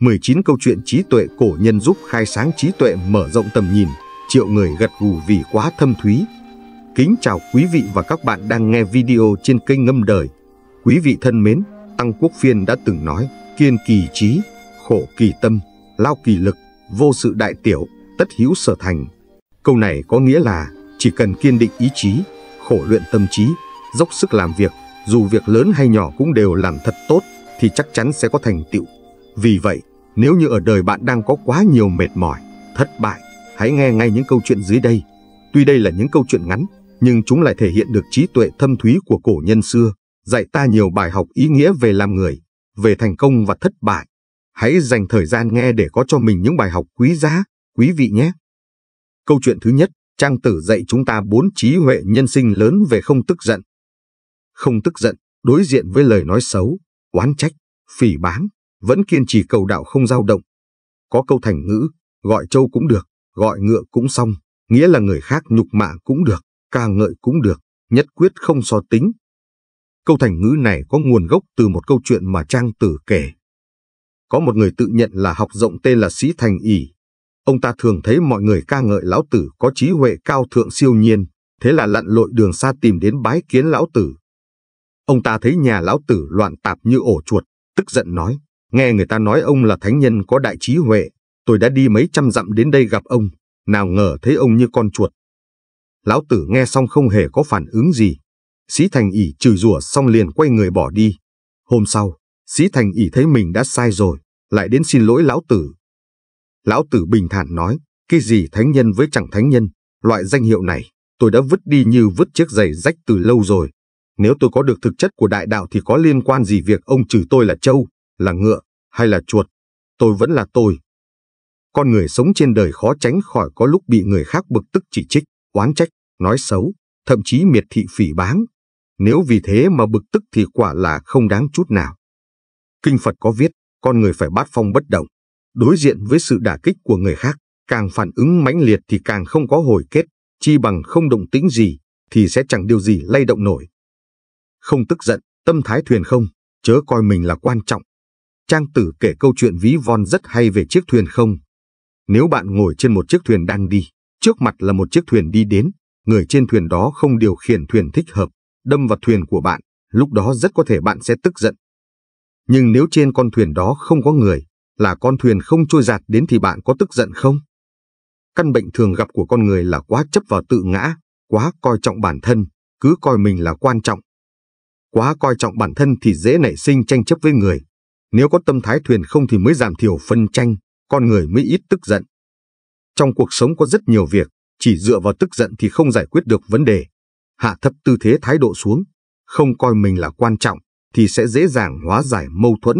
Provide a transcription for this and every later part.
19 câu chuyện trí tuệ cổ nhân giúp khai sáng trí tuệ mở rộng tầm nhìn, triệu người gật gù vì quá thâm thúy. Kính chào quý vị và các bạn đang nghe video trên kênh Ngâm Đời. Quý vị thân mến, Tăng Quốc Phiên đã từng nói, kiên kỳ trí, khổ kỳ tâm, lao kỳ lực, vô sự đại tiểu, tất hữu sở thành. Câu này có nghĩa là chỉ cần kiên định ý chí, khổ luyện tâm trí, dốc sức làm việc, dù việc lớn hay nhỏ cũng đều làm thật tốt thì chắc chắn sẽ có thành tựu vì vậy, nếu như ở đời bạn đang có quá nhiều mệt mỏi, thất bại, hãy nghe ngay những câu chuyện dưới đây. Tuy đây là những câu chuyện ngắn, nhưng chúng lại thể hiện được trí tuệ thâm thúy của cổ nhân xưa, dạy ta nhiều bài học ý nghĩa về làm người, về thành công và thất bại. Hãy dành thời gian nghe để có cho mình những bài học quý giá, quý vị nhé. Câu chuyện thứ nhất, Trang Tử dạy chúng ta bốn trí huệ nhân sinh lớn về không tức giận. Không tức giận, đối diện với lời nói xấu, oán trách, phỉ báng, vẫn kiên trì cầu đạo không dao động. Có câu thành ngữ, gọi trâu cũng được, gọi ngựa cũng xong, nghĩa là người khác nhục mạ cũng được, ca ngợi cũng được, nhất quyết không so tính. Câu thành ngữ này có nguồn gốc từ một câu chuyện mà Trang Tử kể. Có một người tự nhận là học rộng tên là Sĩ Thành ỉ Ông ta thường thấy mọi người ca ngợi lão tử có trí huệ cao thượng siêu nhiên, thế là lặn lội đường xa tìm đến bái kiến lão tử. Ông ta thấy nhà lão tử loạn tạp như ổ chuột, tức giận nói. Nghe người ta nói ông là thánh nhân có đại trí huệ, tôi đã đi mấy trăm dặm đến đây gặp ông, nào ngờ thấy ông như con chuột. Lão tử nghe xong không hề có phản ứng gì. Sĩ Thành ỉ chửi rủa xong liền quay người bỏ đi. Hôm sau, Sĩ Thành ỉ thấy mình đã sai rồi, lại đến xin lỗi lão tử. Lão tử bình thản nói, cái gì thánh nhân với chẳng thánh nhân, loại danh hiệu này, tôi đã vứt đi như vứt chiếc giày rách từ lâu rồi. Nếu tôi có được thực chất của đại đạo thì có liên quan gì việc ông chửi tôi là châu? là ngựa hay là chuột, tôi vẫn là tôi. Con người sống trên đời khó tránh khỏi có lúc bị người khác bực tức chỉ trích, oán trách, nói xấu, thậm chí miệt thị phỉ báng. Nếu vì thế mà bực tức thì quả là không đáng chút nào. Kinh Phật có viết, con người phải bát phong bất động, đối diện với sự đả kích của người khác, càng phản ứng mãnh liệt thì càng không có hồi kết, chi bằng không động tĩnh gì thì sẽ chẳng điều gì lay động nổi. Không tức giận, tâm thái thuyền không, chớ coi mình là quan trọng, Trang tử kể câu chuyện ví von rất hay về chiếc thuyền không. Nếu bạn ngồi trên một chiếc thuyền đang đi, trước mặt là một chiếc thuyền đi đến, người trên thuyền đó không điều khiển thuyền thích hợp, đâm vào thuyền của bạn, lúc đó rất có thể bạn sẽ tức giận. Nhưng nếu trên con thuyền đó không có người, là con thuyền không trôi giạt đến thì bạn có tức giận không? Căn bệnh thường gặp của con người là quá chấp vào tự ngã, quá coi trọng bản thân, cứ coi mình là quan trọng. Quá coi trọng bản thân thì dễ nảy sinh tranh chấp với người, nếu có tâm thái thuyền không thì mới giảm thiểu phân tranh, con người mới ít tức giận. Trong cuộc sống có rất nhiều việc, chỉ dựa vào tức giận thì không giải quyết được vấn đề. Hạ thấp tư thế thái độ xuống, không coi mình là quan trọng, thì sẽ dễ dàng hóa giải mâu thuẫn.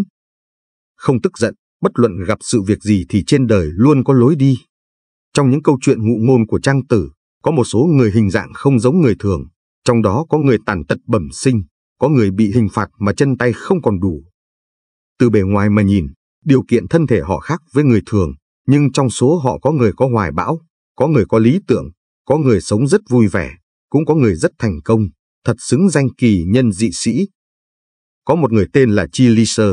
Không tức giận, bất luận gặp sự việc gì thì trên đời luôn có lối đi. Trong những câu chuyện ngụ ngôn của Trang Tử, có một số người hình dạng không giống người thường, trong đó có người tàn tật bẩm sinh, có người bị hình phạt mà chân tay không còn đủ, từ bề ngoài mà nhìn, điều kiện thân thể họ khác với người thường, nhưng trong số họ có người có hoài bão, có người có lý tưởng, có người sống rất vui vẻ, cũng có người rất thành công, thật xứng danh kỳ nhân dị sĩ. Có một người tên là Chi Liser,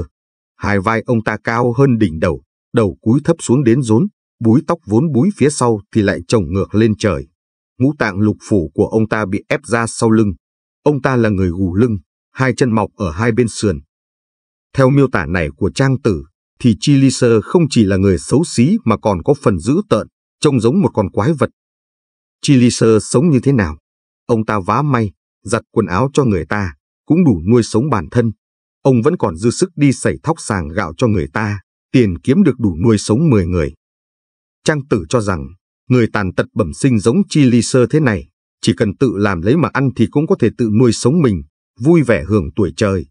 hai vai ông ta cao hơn đỉnh đầu, đầu cúi thấp xuống đến rốn, búi tóc vốn búi phía sau thì lại trồng ngược lên trời. Ngũ tạng lục phủ của ông ta bị ép ra sau lưng. Ông ta là người gù lưng, hai chân mọc ở hai bên sườn, theo miêu tả này của Trang Tử, thì Chiliser không chỉ là người xấu xí mà còn có phần dữ tợn, trông giống một con quái vật. Chiliser sống như thế nào? Ông ta vá may, giặt quần áo cho người ta, cũng đủ nuôi sống bản thân. Ông vẫn còn dư sức đi sẩy thóc sàng gạo cho người ta, tiền kiếm được đủ nuôi sống 10 người. Trang Tử cho rằng, người tàn tật bẩm sinh giống Chiliser thế này, chỉ cần tự làm lấy mà ăn thì cũng có thể tự nuôi sống mình, vui vẻ hưởng tuổi trời.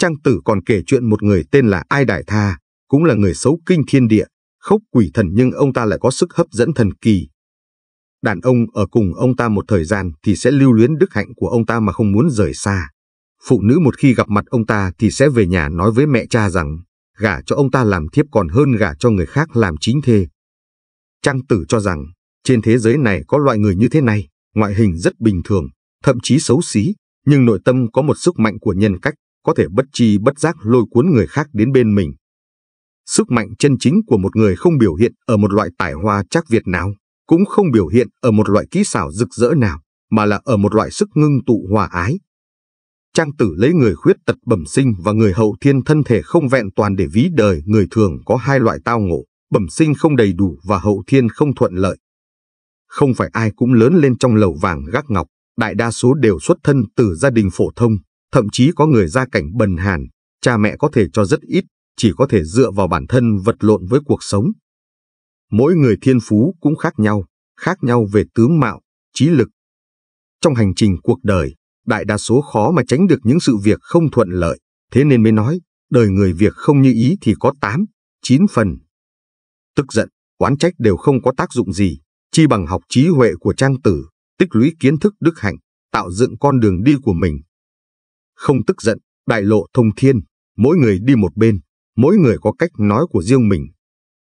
Trang tử còn kể chuyện một người tên là Ai Đại Tha, cũng là người xấu kinh thiên địa, khốc quỷ thần nhưng ông ta lại có sức hấp dẫn thần kỳ. Đàn ông ở cùng ông ta một thời gian thì sẽ lưu luyến đức hạnh của ông ta mà không muốn rời xa. Phụ nữ một khi gặp mặt ông ta thì sẽ về nhà nói với mẹ cha rằng gả cho ông ta làm thiếp còn hơn gả cho người khác làm chính thê. Trang tử cho rằng trên thế giới này có loại người như thế này, ngoại hình rất bình thường, thậm chí xấu xí, nhưng nội tâm có một sức mạnh của nhân cách có thể bất chi bất giác lôi cuốn người khác đến bên mình. Sức mạnh chân chính của một người không biểu hiện ở một loại tài hoa chắc việt nào, cũng không biểu hiện ở một loại kỹ xảo rực rỡ nào, mà là ở một loại sức ngưng tụ hòa ái. Trang tử lấy người khuyết tật bẩm sinh và người hậu thiên thân thể không vẹn toàn để ví đời người thường có hai loại tao ngộ, bẩm sinh không đầy đủ và hậu thiên không thuận lợi. Không phải ai cũng lớn lên trong lầu vàng gác ngọc, đại đa số đều xuất thân từ gia đình phổ thông, Thậm chí có người gia cảnh bần hàn, cha mẹ có thể cho rất ít, chỉ có thể dựa vào bản thân vật lộn với cuộc sống. Mỗi người thiên phú cũng khác nhau, khác nhau về tướng mạo, trí lực. Trong hành trình cuộc đời, đại đa số khó mà tránh được những sự việc không thuận lợi, thế nên mới nói, đời người việc không như ý thì có 8, 9 phần. Tức giận, oán trách đều không có tác dụng gì, chi bằng học trí huệ của trang tử, tích lũy kiến thức đức hạnh, tạo dựng con đường đi của mình, không tức giận, đại lộ thông thiên, mỗi người đi một bên, mỗi người có cách nói của riêng mình.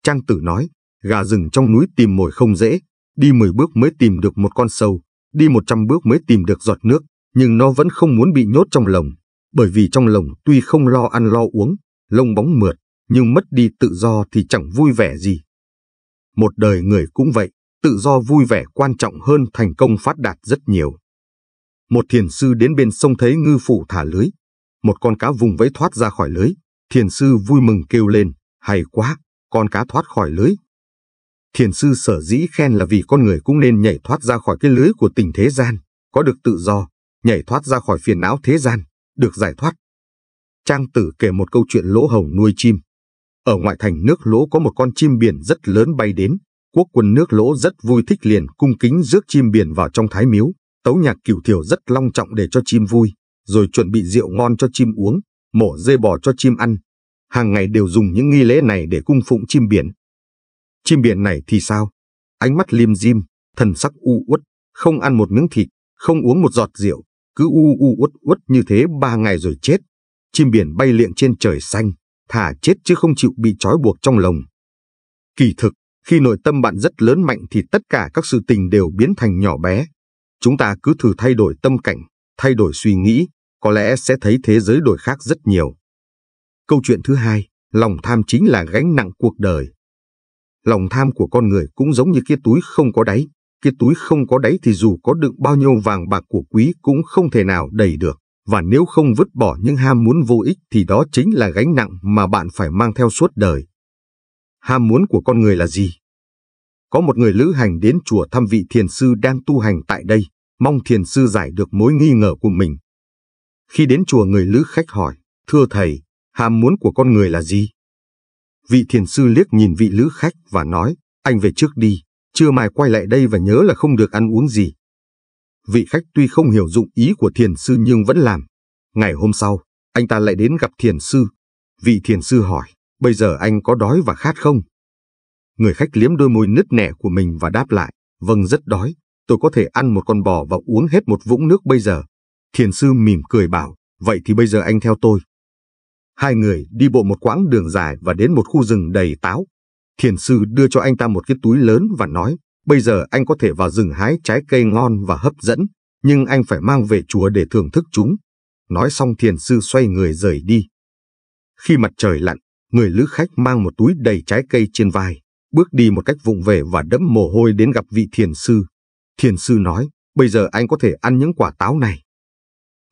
Trang tử nói, gà rừng trong núi tìm mồi không dễ, đi 10 bước mới tìm được một con sâu, đi 100 bước mới tìm được giọt nước, nhưng nó vẫn không muốn bị nhốt trong lồng, bởi vì trong lồng tuy không lo ăn lo uống, lông bóng mượt, nhưng mất đi tự do thì chẳng vui vẻ gì. Một đời người cũng vậy, tự do vui vẻ quan trọng hơn thành công phát đạt rất nhiều. Một thiền sư đến bên sông thấy ngư phủ thả lưới. Một con cá vùng vẫy thoát ra khỏi lưới. Thiền sư vui mừng kêu lên, hay quá, con cá thoát khỏi lưới. Thiền sư sở dĩ khen là vì con người cũng nên nhảy thoát ra khỏi cái lưới của tình thế gian, có được tự do, nhảy thoát ra khỏi phiền não thế gian, được giải thoát. Trang tử kể một câu chuyện lỗ hồng nuôi chim. Ở ngoại thành nước lỗ có một con chim biển rất lớn bay đến, quốc quân nước lỗ rất vui thích liền cung kính rước chim biển vào trong thái miếu. Tấu nhạc cửu thiểu rất long trọng để cho chim vui, rồi chuẩn bị rượu ngon cho chim uống, mổ dê bò cho chim ăn. Hàng ngày đều dùng những nghi lễ này để cung phụng chim biển. Chim biển này thì sao? Ánh mắt liêm diêm, thần sắc u uất, không ăn một miếng thịt, không uống một giọt rượu, cứ u u uất uất như thế ba ngày rồi chết. Chim biển bay liệng trên trời xanh, thả chết chứ không chịu bị trói buộc trong lồng. Kỳ thực, khi nội tâm bạn rất lớn mạnh thì tất cả các sự tình đều biến thành nhỏ bé, Chúng ta cứ thử thay đổi tâm cảnh, thay đổi suy nghĩ, có lẽ sẽ thấy thế giới đổi khác rất nhiều. Câu chuyện thứ hai, lòng tham chính là gánh nặng cuộc đời. Lòng tham của con người cũng giống như cái túi không có đáy, cái túi không có đáy thì dù có đựng bao nhiêu vàng bạc của quý cũng không thể nào đầy được, và nếu không vứt bỏ những ham muốn vô ích thì đó chính là gánh nặng mà bạn phải mang theo suốt đời. Ham muốn của con người là gì? có một người lữ hành đến chùa thăm vị thiền sư đang tu hành tại đây, mong thiền sư giải được mối nghi ngờ của mình. Khi đến chùa người lữ khách hỏi, thưa thầy, ham muốn của con người là gì? Vị thiền sư liếc nhìn vị lữ khách và nói, anh về trước đi, chưa mai quay lại đây và nhớ là không được ăn uống gì. Vị khách tuy không hiểu dụng ý của thiền sư nhưng vẫn làm. Ngày hôm sau, anh ta lại đến gặp thiền sư. Vị thiền sư hỏi, bây giờ anh có đói và khát không? Người khách liếm đôi môi nứt nẻ của mình và đáp lại, vâng rất đói, tôi có thể ăn một con bò và uống hết một vũng nước bây giờ. Thiền sư mỉm cười bảo, vậy thì bây giờ anh theo tôi. Hai người đi bộ một quãng đường dài và đến một khu rừng đầy táo. Thiền sư đưa cho anh ta một cái túi lớn và nói, bây giờ anh có thể vào rừng hái trái cây ngon và hấp dẫn, nhưng anh phải mang về chùa để thưởng thức chúng. Nói xong thiền sư xoay người rời đi. Khi mặt trời lặn, người lữ khách mang một túi đầy trái cây trên vai bước đi một cách vụng về và đẫm mồ hôi đến gặp vị thiền sư. Thiền sư nói, bây giờ anh có thể ăn những quả táo này.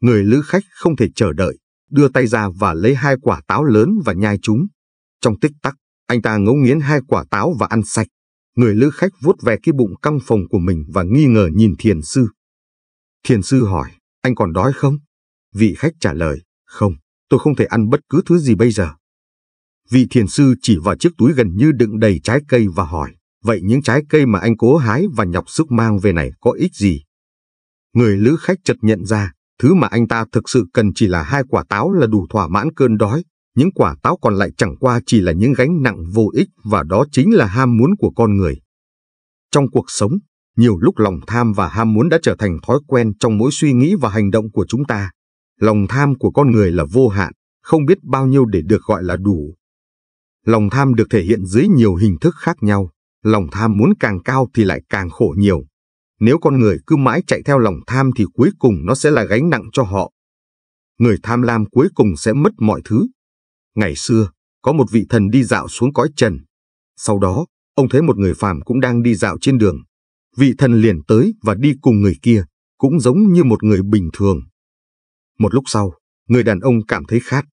Người lữ khách không thể chờ đợi, đưa tay ra và lấy hai quả táo lớn và nhai chúng. Trong tích tắc, anh ta ngấu nghiến hai quả táo và ăn sạch. Người lữ khách vuốt về cái bụng căng phòng của mình và nghi ngờ nhìn thiền sư. Thiền sư hỏi, anh còn đói không? Vị khách trả lời, không, tôi không thể ăn bất cứ thứ gì bây giờ. Vị thiền sư chỉ vào chiếc túi gần như đựng đầy trái cây và hỏi, vậy những trái cây mà anh cố hái và nhọc sức mang về này có ích gì? Người lữ khách chợt nhận ra, thứ mà anh ta thực sự cần chỉ là hai quả táo là đủ thỏa mãn cơn đói, những quả táo còn lại chẳng qua chỉ là những gánh nặng vô ích và đó chính là ham muốn của con người. Trong cuộc sống, nhiều lúc lòng tham và ham muốn đã trở thành thói quen trong mỗi suy nghĩ và hành động của chúng ta. Lòng tham của con người là vô hạn, không biết bao nhiêu để được gọi là đủ. Lòng tham được thể hiện dưới nhiều hình thức khác nhau. Lòng tham muốn càng cao thì lại càng khổ nhiều. Nếu con người cứ mãi chạy theo lòng tham thì cuối cùng nó sẽ là gánh nặng cho họ. Người tham lam cuối cùng sẽ mất mọi thứ. Ngày xưa, có một vị thần đi dạo xuống cõi trần. Sau đó, ông thấy một người phàm cũng đang đi dạo trên đường. Vị thần liền tới và đi cùng người kia, cũng giống như một người bình thường. Một lúc sau, người đàn ông cảm thấy khát,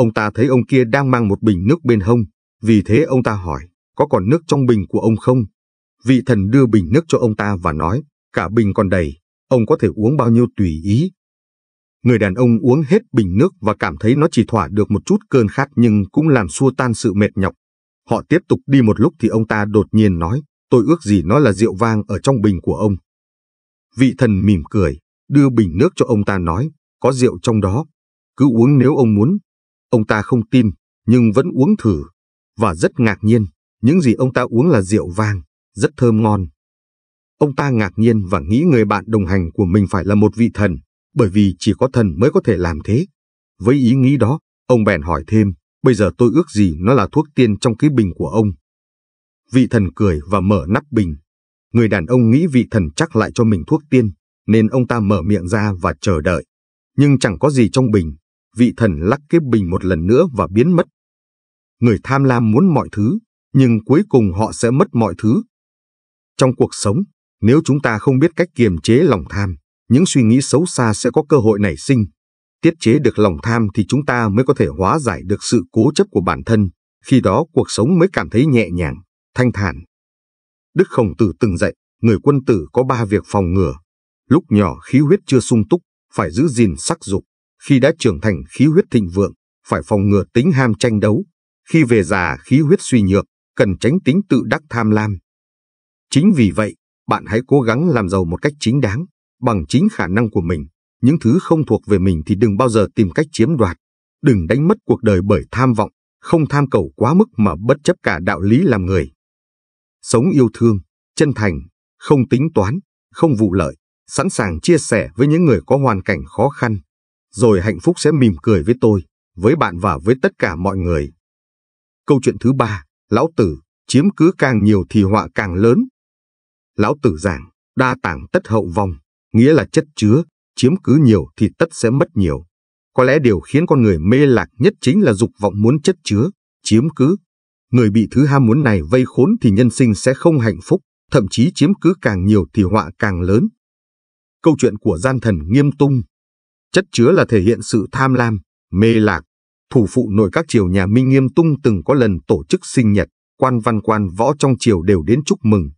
Ông ta thấy ông kia đang mang một bình nước bên hông, vì thế ông ta hỏi, có còn nước trong bình của ông không? Vị thần đưa bình nước cho ông ta và nói, cả bình còn đầy, ông có thể uống bao nhiêu tùy ý. Người đàn ông uống hết bình nước và cảm thấy nó chỉ thỏa được một chút cơn khát nhưng cũng làm xua tan sự mệt nhọc. Họ tiếp tục đi một lúc thì ông ta đột nhiên nói, tôi ước gì nó là rượu vang ở trong bình của ông. Vị thần mỉm cười, đưa bình nước cho ông ta nói, có rượu trong đó, cứ uống nếu ông muốn, Ông ta không tin, nhưng vẫn uống thử, và rất ngạc nhiên, những gì ông ta uống là rượu vang, rất thơm ngon. Ông ta ngạc nhiên và nghĩ người bạn đồng hành của mình phải là một vị thần, bởi vì chỉ có thần mới có thể làm thế. Với ý nghĩ đó, ông bèn hỏi thêm, bây giờ tôi ước gì nó là thuốc tiên trong cái bình của ông. Vị thần cười và mở nắp bình. Người đàn ông nghĩ vị thần chắc lại cho mình thuốc tiên, nên ông ta mở miệng ra và chờ đợi. Nhưng chẳng có gì trong bình, vị thần lắc cái bình một lần nữa và biến mất. Người tham lam muốn mọi thứ, nhưng cuối cùng họ sẽ mất mọi thứ. Trong cuộc sống, nếu chúng ta không biết cách kiềm chế lòng tham, những suy nghĩ xấu xa sẽ có cơ hội nảy sinh. Tiết chế được lòng tham thì chúng ta mới có thể hóa giải được sự cố chấp của bản thân, khi đó cuộc sống mới cảm thấy nhẹ nhàng, thanh thản. Đức Khổng Tử từng dạy, người quân tử có ba việc phòng ngừa. Lúc nhỏ khí huyết chưa sung túc, phải giữ gìn sắc dục khi đã trưởng thành khí huyết thịnh vượng, phải phòng ngừa tính ham tranh đấu, khi về già khí huyết suy nhược, cần tránh tính tự đắc tham lam. Chính vì vậy, bạn hãy cố gắng làm giàu một cách chính đáng, bằng chính khả năng của mình. Những thứ không thuộc về mình thì đừng bao giờ tìm cách chiếm đoạt. Đừng đánh mất cuộc đời bởi tham vọng, không tham cầu quá mức mà bất chấp cả đạo lý làm người. Sống yêu thương, chân thành, không tính toán, không vụ lợi, sẵn sàng chia sẻ với những người có hoàn cảnh khó khăn rồi hạnh phúc sẽ mỉm cười với tôi, với bạn và với tất cả mọi người. Câu chuyện thứ ba, Lão Tử, chiếm cứ càng nhiều thì họa càng lớn. Lão Tử giảng, đa tảng tất hậu vong, nghĩa là chất chứa, chiếm cứ nhiều thì tất sẽ mất nhiều. Có lẽ điều khiến con người mê lạc nhất chính là dục vọng muốn chất chứa, chiếm cứ. Người bị thứ ham muốn này vây khốn thì nhân sinh sẽ không hạnh phúc, thậm chí chiếm cứ càng nhiều thì họa càng lớn. Câu chuyện của gian thần nghiêm tung chất chứa là thể hiện sự tham lam, mê lạc. Thủ phụ nội các triều nhà Minh Nghiêm Tung từng có lần tổ chức sinh nhật, quan văn quan võ trong triều đều đến chúc mừng.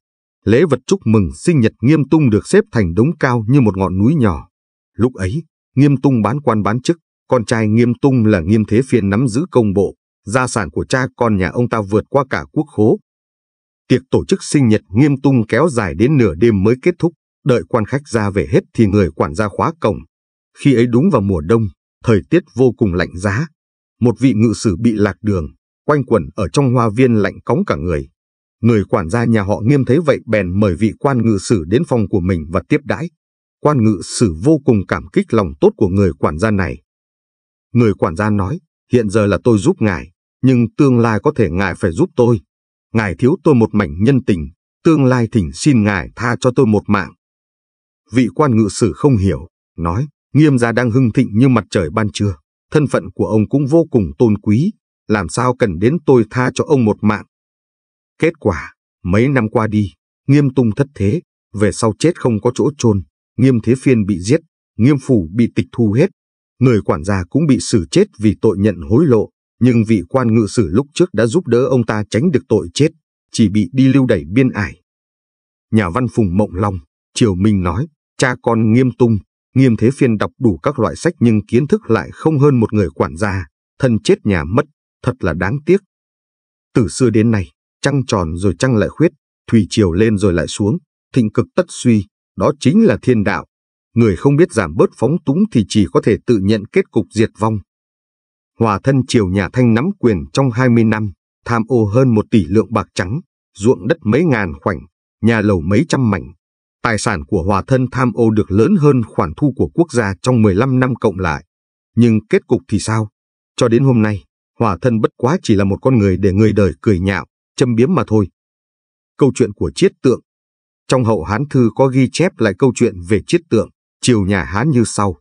Lễ vật chúc mừng sinh nhật Nghiêm Tung được xếp thành đống cao như một ngọn núi nhỏ. Lúc ấy, Nghiêm Tung bán quan bán chức, con trai Nghiêm Tung là Nghiêm Thế Phiên nắm giữ công bộ, gia sản của cha con nhà ông ta vượt qua cả quốc khố. Tiệc tổ chức sinh nhật Nghiêm Tung kéo dài đến nửa đêm mới kết thúc, đợi quan khách ra về hết thì người quản gia khóa cổng, khi ấy đúng vào mùa đông, thời tiết vô cùng lạnh giá. Một vị ngự sử bị lạc đường, quanh quẩn ở trong hoa viên lạnh cóng cả người. Người quản gia nhà họ nghiêm thấy vậy bèn mời vị quan ngự sử đến phòng của mình và tiếp đãi. Quan ngự sử vô cùng cảm kích lòng tốt của người quản gia này. Người quản gia nói, hiện giờ là tôi giúp ngài, nhưng tương lai có thể ngài phải giúp tôi. Ngài thiếu tôi một mảnh nhân tình, tương lai thỉnh xin ngài tha cho tôi một mạng. Vị quan ngự sử không hiểu, nói, Nghiêm gia đang hưng thịnh như mặt trời ban trưa, thân phận của ông cũng vô cùng tôn quý, làm sao cần đến tôi tha cho ông một mạng. Kết quả, mấy năm qua đi, Nghiêm Tung thất thế, về sau chết không có chỗ chôn, Nghiêm Thế Phiên bị giết, Nghiêm phủ bị tịch thu hết, người quản gia cũng bị xử chết vì tội nhận hối lộ, nhưng vị quan ngự sử lúc trước đã giúp đỡ ông ta tránh được tội chết, chỉ bị đi lưu đẩy biên ải. Nhà văn Phùng Mộng Long, Triều Minh nói, cha con Nghiêm Tung Nghiêm Thế Phiên đọc đủ các loại sách nhưng kiến thức lại không hơn một người quản gia, thân chết nhà mất, thật là đáng tiếc. Từ xưa đến nay, trăng tròn rồi trăng lại khuyết, thủy chiều lên rồi lại xuống, thịnh cực tất suy, đó chính là thiên đạo. Người không biết giảm bớt phóng túng thì chỉ có thể tự nhận kết cục diệt vong. Hòa thân triều nhà Thanh nắm quyền trong 20 năm, tham ô hơn một tỷ lượng bạc trắng, ruộng đất mấy ngàn khoảnh, nhà lầu mấy trăm mảnh, tài sản của hòa thân tham ô được lớn hơn khoản thu của quốc gia trong 15 năm cộng lại. Nhưng kết cục thì sao? Cho đến hôm nay, hòa thân bất quá chỉ là một con người để người đời cười nhạo, châm biếm mà thôi. Câu chuyện của chiết tượng Trong hậu Hán Thư có ghi chép lại câu chuyện về chiết tượng, triều nhà Hán như sau.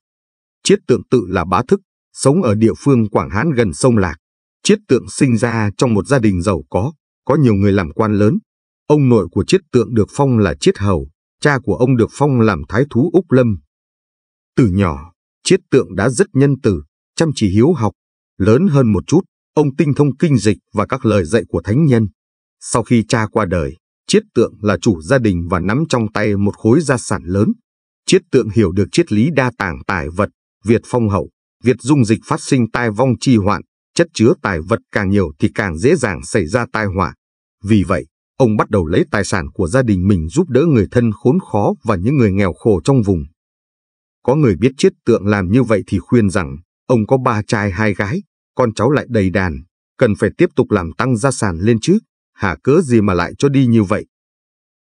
Chiết tượng tự là bá thức, sống ở địa phương Quảng Hán gần sông Lạc. Chiết tượng sinh ra trong một gia đình giàu có, có nhiều người làm quan lớn. Ông nội của chiết tượng được phong là chiết hầu, cha của ông được phong làm thái thú Úc Lâm. Từ nhỏ, Chiết Tượng đã rất nhân từ, chăm chỉ hiếu học. Lớn hơn một chút, ông tinh thông kinh dịch và các lời dạy của thánh nhân. Sau khi cha qua đời, Chiết Tượng là chủ gia đình và nắm trong tay một khối gia sản lớn. Chiết Tượng hiểu được triết lý đa tàng tài vật, Việt phong hậu, Việt dung dịch phát sinh tai vong chi hoạn, chất chứa tài vật càng nhiều thì càng dễ dàng xảy ra tai họa. Vì vậy, ông bắt đầu lấy tài sản của gia đình mình giúp đỡ người thân khốn khó và những người nghèo khổ trong vùng. Có người biết chiết tượng làm như vậy thì khuyên rằng, ông có ba trai hai gái, con cháu lại đầy đàn, cần phải tiếp tục làm tăng gia sản lên chứ, Hà cớ gì mà lại cho đi như vậy.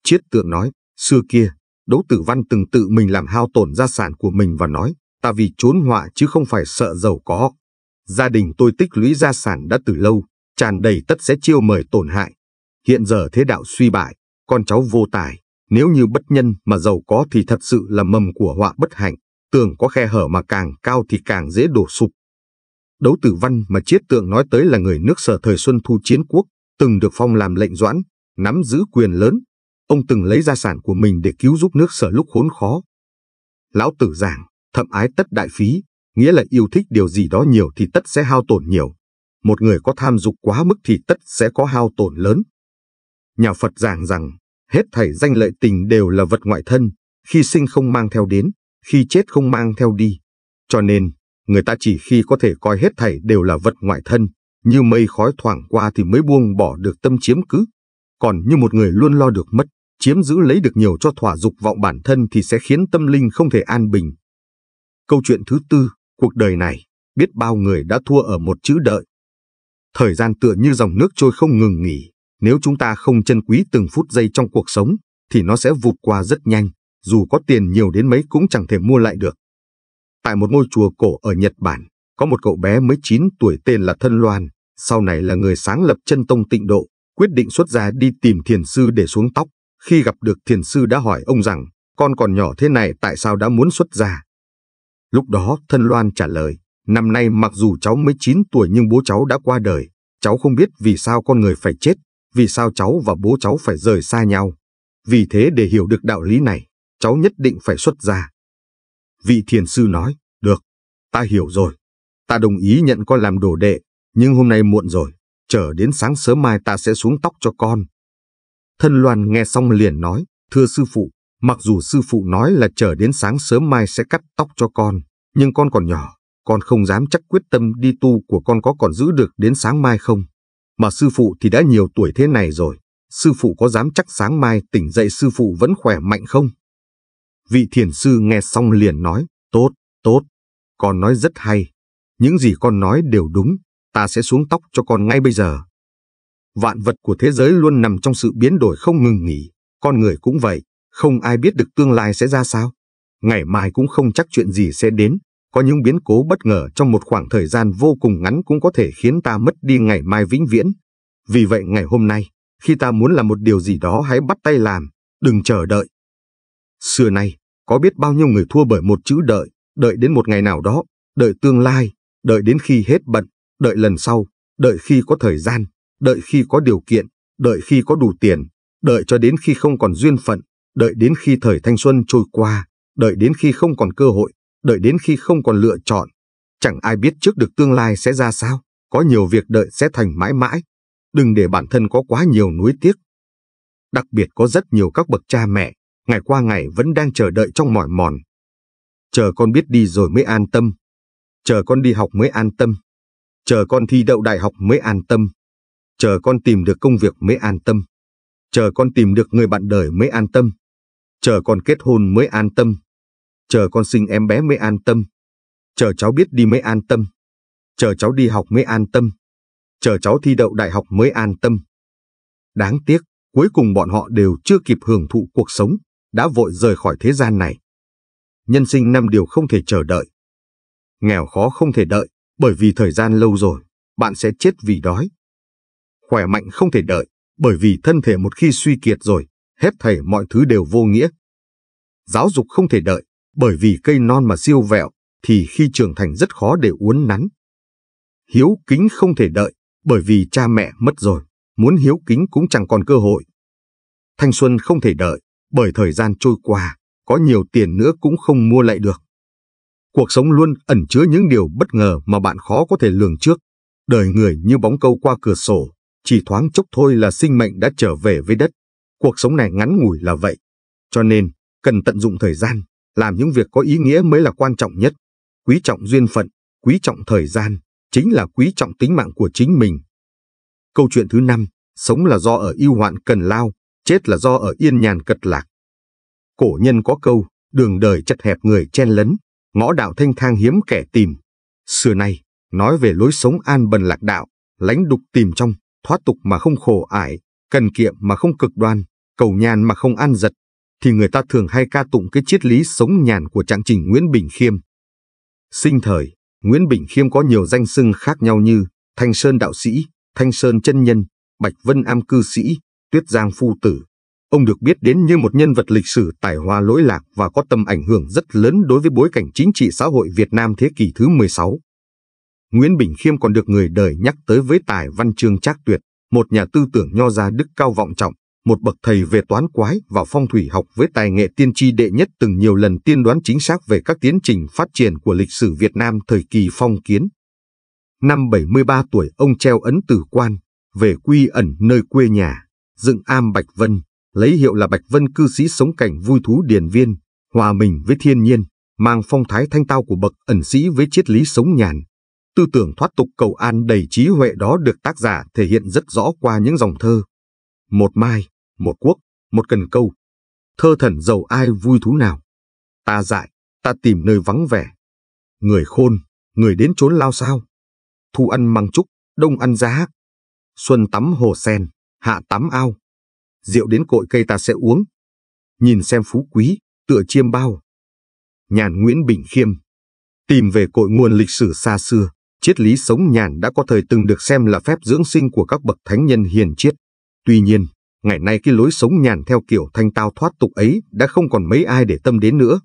Chiết tượng nói, xưa kia, Đỗ Tử Văn từng tự mình làm hao tổn gia sản của mình và nói, ta vì trốn họa chứ không phải sợ giàu có. Gia đình tôi tích lũy gia sản đã từ lâu, tràn đầy tất sẽ chiêu mời tổn hại, Hiện giờ thế đạo suy bại, con cháu vô tài, nếu như bất nhân mà giàu có thì thật sự là mầm của họa bất hạnh, tường có khe hở mà càng cao thì càng dễ đổ sụp. Đấu tử văn mà chiết tượng nói tới là người nước sở thời Xuân Thu Chiến Quốc, từng được phong làm lệnh doãn, nắm giữ quyền lớn. Ông từng lấy gia sản của mình để cứu giúp nước sở lúc khốn khó. Lão tử giảng, thậm ái tất đại phí, nghĩa là yêu thích điều gì đó nhiều thì tất sẽ hao tổn nhiều. Một người có tham dục quá mức thì tất sẽ có hao tổn lớn nhà Phật giảng rằng hết thảy danh lợi tình đều là vật ngoại thân, khi sinh không mang theo đến, khi chết không mang theo đi. Cho nên, người ta chỉ khi có thể coi hết thảy đều là vật ngoại thân, như mây khói thoảng qua thì mới buông bỏ được tâm chiếm cứ. Còn như một người luôn lo được mất, chiếm giữ lấy được nhiều cho thỏa dục vọng bản thân thì sẽ khiến tâm linh không thể an bình. Câu chuyện thứ tư, cuộc đời này, biết bao người đã thua ở một chữ đợi. Thời gian tựa như dòng nước trôi không ngừng nghỉ, nếu chúng ta không trân quý từng phút giây trong cuộc sống, thì nó sẽ vụt qua rất nhanh, dù có tiền nhiều đến mấy cũng chẳng thể mua lại được. Tại một ngôi chùa cổ ở Nhật Bản, có một cậu bé mới 9 tuổi tên là Thân Loan, sau này là người sáng lập chân tông tịnh độ, quyết định xuất gia đi tìm thiền sư để xuống tóc. Khi gặp được thiền sư đã hỏi ông rằng, con còn nhỏ thế này tại sao đã muốn xuất gia? Lúc đó Thân Loan trả lời, năm nay mặc dù cháu mới 9 tuổi nhưng bố cháu đã qua đời, cháu không biết vì sao con người phải chết, vì sao cháu và bố cháu phải rời xa nhau. Vì thế để hiểu được đạo lý này, cháu nhất định phải xuất gia. Vị thiền sư nói, được, ta hiểu rồi. Ta đồng ý nhận con làm đồ đệ, nhưng hôm nay muộn rồi, chờ đến sáng sớm mai ta sẽ xuống tóc cho con. Thân Loan nghe xong liền nói, thưa sư phụ, mặc dù sư phụ nói là chờ đến sáng sớm mai sẽ cắt tóc cho con, nhưng con còn nhỏ, con không dám chắc quyết tâm đi tu của con có còn giữ được đến sáng mai không. Mà sư phụ thì đã nhiều tuổi thế này rồi, sư phụ có dám chắc sáng mai tỉnh dậy sư phụ vẫn khỏe mạnh không? Vị thiền sư nghe xong liền nói, tốt, tốt, con nói rất hay, những gì con nói đều đúng, ta sẽ xuống tóc cho con ngay bây giờ. Vạn vật của thế giới luôn nằm trong sự biến đổi không ngừng nghỉ, con người cũng vậy, không ai biết được tương lai sẽ ra sao. Ngày mai cũng không chắc chuyện gì sẽ đến, có những biến cố bất ngờ trong một khoảng thời gian vô cùng ngắn cũng có thể khiến ta mất đi ngày mai vĩnh viễn. Vì vậy ngày hôm nay, khi ta muốn làm một điều gì đó hãy bắt tay làm, đừng chờ đợi. Xưa nay, có biết bao nhiêu người thua bởi một chữ đợi, đợi đến một ngày nào đó, đợi tương lai, đợi đến khi hết bận, đợi lần sau, đợi khi có thời gian, đợi khi có điều kiện, đợi khi có đủ tiền, đợi cho đến khi không còn duyên phận, đợi đến khi thời thanh xuân trôi qua, đợi đến khi không còn cơ hội, đợi đến khi không còn lựa chọn. Chẳng ai biết trước được tương lai sẽ ra sao, có nhiều việc đợi sẽ thành mãi mãi. Đừng để bản thân có quá nhiều nuối tiếc. Đặc biệt có rất nhiều các bậc cha mẹ, ngày qua ngày vẫn đang chờ đợi trong mỏi mòn. Chờ con biết đi rồi mới an tâm. Chờ con đi học mới an tâm. Chờ con thi đậu đại học mới an tâm. Chờ con tìm được công việc mới an tâm. Chờ con tìm được người bạn đời mới an tâm. Chờ con kết hôn mới an tâm Chờ con sinh em bé mới an tâm. Chờ cháu biết đi mới an tâm. Chờ cháu đi học mới an tâm. Chờ cháu thi đậu đại học mới an tâm. Đáng tiếc, cuối cùng bọn họ đều chưa kịp hưởng thụ cuộc sống, đã vội rời khỏi thế gian này. Nhân sinh năm điều không thể chờ đợi. Nghèo khó không thể đợi, bởi vì thời gian lâu rồi, bạn sẽ chết vì đói. Khỏe mạnh không thể đợi, bởi vì thân thể một khi suy kiệt rồi, hết thảy mọi thứ đều vô nghĩa. Giáo dục không thể đợi, bởi vì cây non mà siêu vẹo thì khi trưởng thành rất khó để uốn nắn. Hiếu kính không thể đợi, bởi vì cha mẹ mất rồi, muốn hiếu kính cũng chẳng còn cơ hội. Thanh xuân không thể đợi, bởi thời gian trôi qua, có nhiều tiền nữa cũng không mua lại được. Cuộc sống luôn ẩn chứa những điều bất ngờ mà bạn khó có thể lường trước. Đời người như bóng câu qua cửa sổ, chỉ thoáng chốc thôi là sinh mệnh đã trở về với đất. Cuộc sống này ngắn ngủi là vậy. Cho nên, cần tận dụng thời gian, làm những việc có ý nghĩa mới là quan trọng nhất. Quý trọng duyên phận, quý trọng thời gian, chính là quý trọng tính mạng của chính mình. Câu chuyện thứ năm, sống là do ở yêu hoạn cần lao, chết là do ở yên nhàn cật lạc. Cổ nhân có câu, đường đời chật hẹp người chen lấn, ngõ đạo thanh thang hiếm kẻ tìm. Xưa nay, nói về lối sống an bần lạc đạo, lánh đục tìm trong, thoát tục mà không khổ ải, cần kiệm mà không cực đoan, cầu nhàn mà không an giật, thì người ta thường hay ca tụng cái triết lý sống nhàn của trạng trình Nguyễn Bình Khiêm. Sinh thời, Nguyễn Bình Khiêm có nhiều danh xưng khác nhau như Thanh Sơn Đạo Sĩ, Thanh Sơn Chân Nhân, Bạch Vân Am Cư Sĩ, Tuyết Giang Phu Tử. Ông được biết đến như một nhân vật lịch sử tài hoa lỗi lạc và có tầm ảnh hưởng rất lớn đối với bối cảnh chính trị xã hội Việt Nam thế kỷ thứ 16. Nguyễn Bình Khiêm còn được người đời nhắc tới với tài văn chương trác tuyệt, một nhà tư tưởng nho gia đức cao vọng trọng, một bậc thầy về toán quái và phong thủy học với tài nghệ tiên tri đệ nhất từng nhiều lần tiên đoán chính xác về các tiến trình phát triển của lịch sử Việt Nam thời kỳ phong kiến. Năm 73 tuổi ông treo ấn tử quan, về quy ẩn nơi quê nhà, dựng am Bạch Vân, lấy hiệu là Bạch Vân cư sĩ sống cảnh vui thú điển viên, hòa mình với thiên nhiên, mang phong thái thanh tao của bậc ẩn sĩ với triết lý sống nhàn. Tư tưởng thoát tục cầu an đầy trí huệ đó được tác giả thể hiện rất rõ qua những dòng thơ. Một mai, một quốc, một cần câu. Thơ thần giàu ai vui thú nào. Ta dại, ta tìm nơi vắng vẻ. Người khôn, người đến trốn lao sao. Thu ăn măng trúc, đông ăn giá. Xuân tắm hồ sen, hạ tắm ao. Rượu đến cội cây ta sẽ uống. Nhìn xem phú quý, tựa chiêm bao. Nhàn Nguyễn Bình Khiêm Tìm về cội nguồn lịch sử xa xưa, triết lý sống nhàn đã có thời từng được xem là phép dưỡng sinh của các bậc thánh nhân hiền triết. Tuy nhiên, Ngày nay cái lối sống nhàn theo kiểu thanh tao thoát tục ấy đã không còn mấy ai để tâm đến nữa.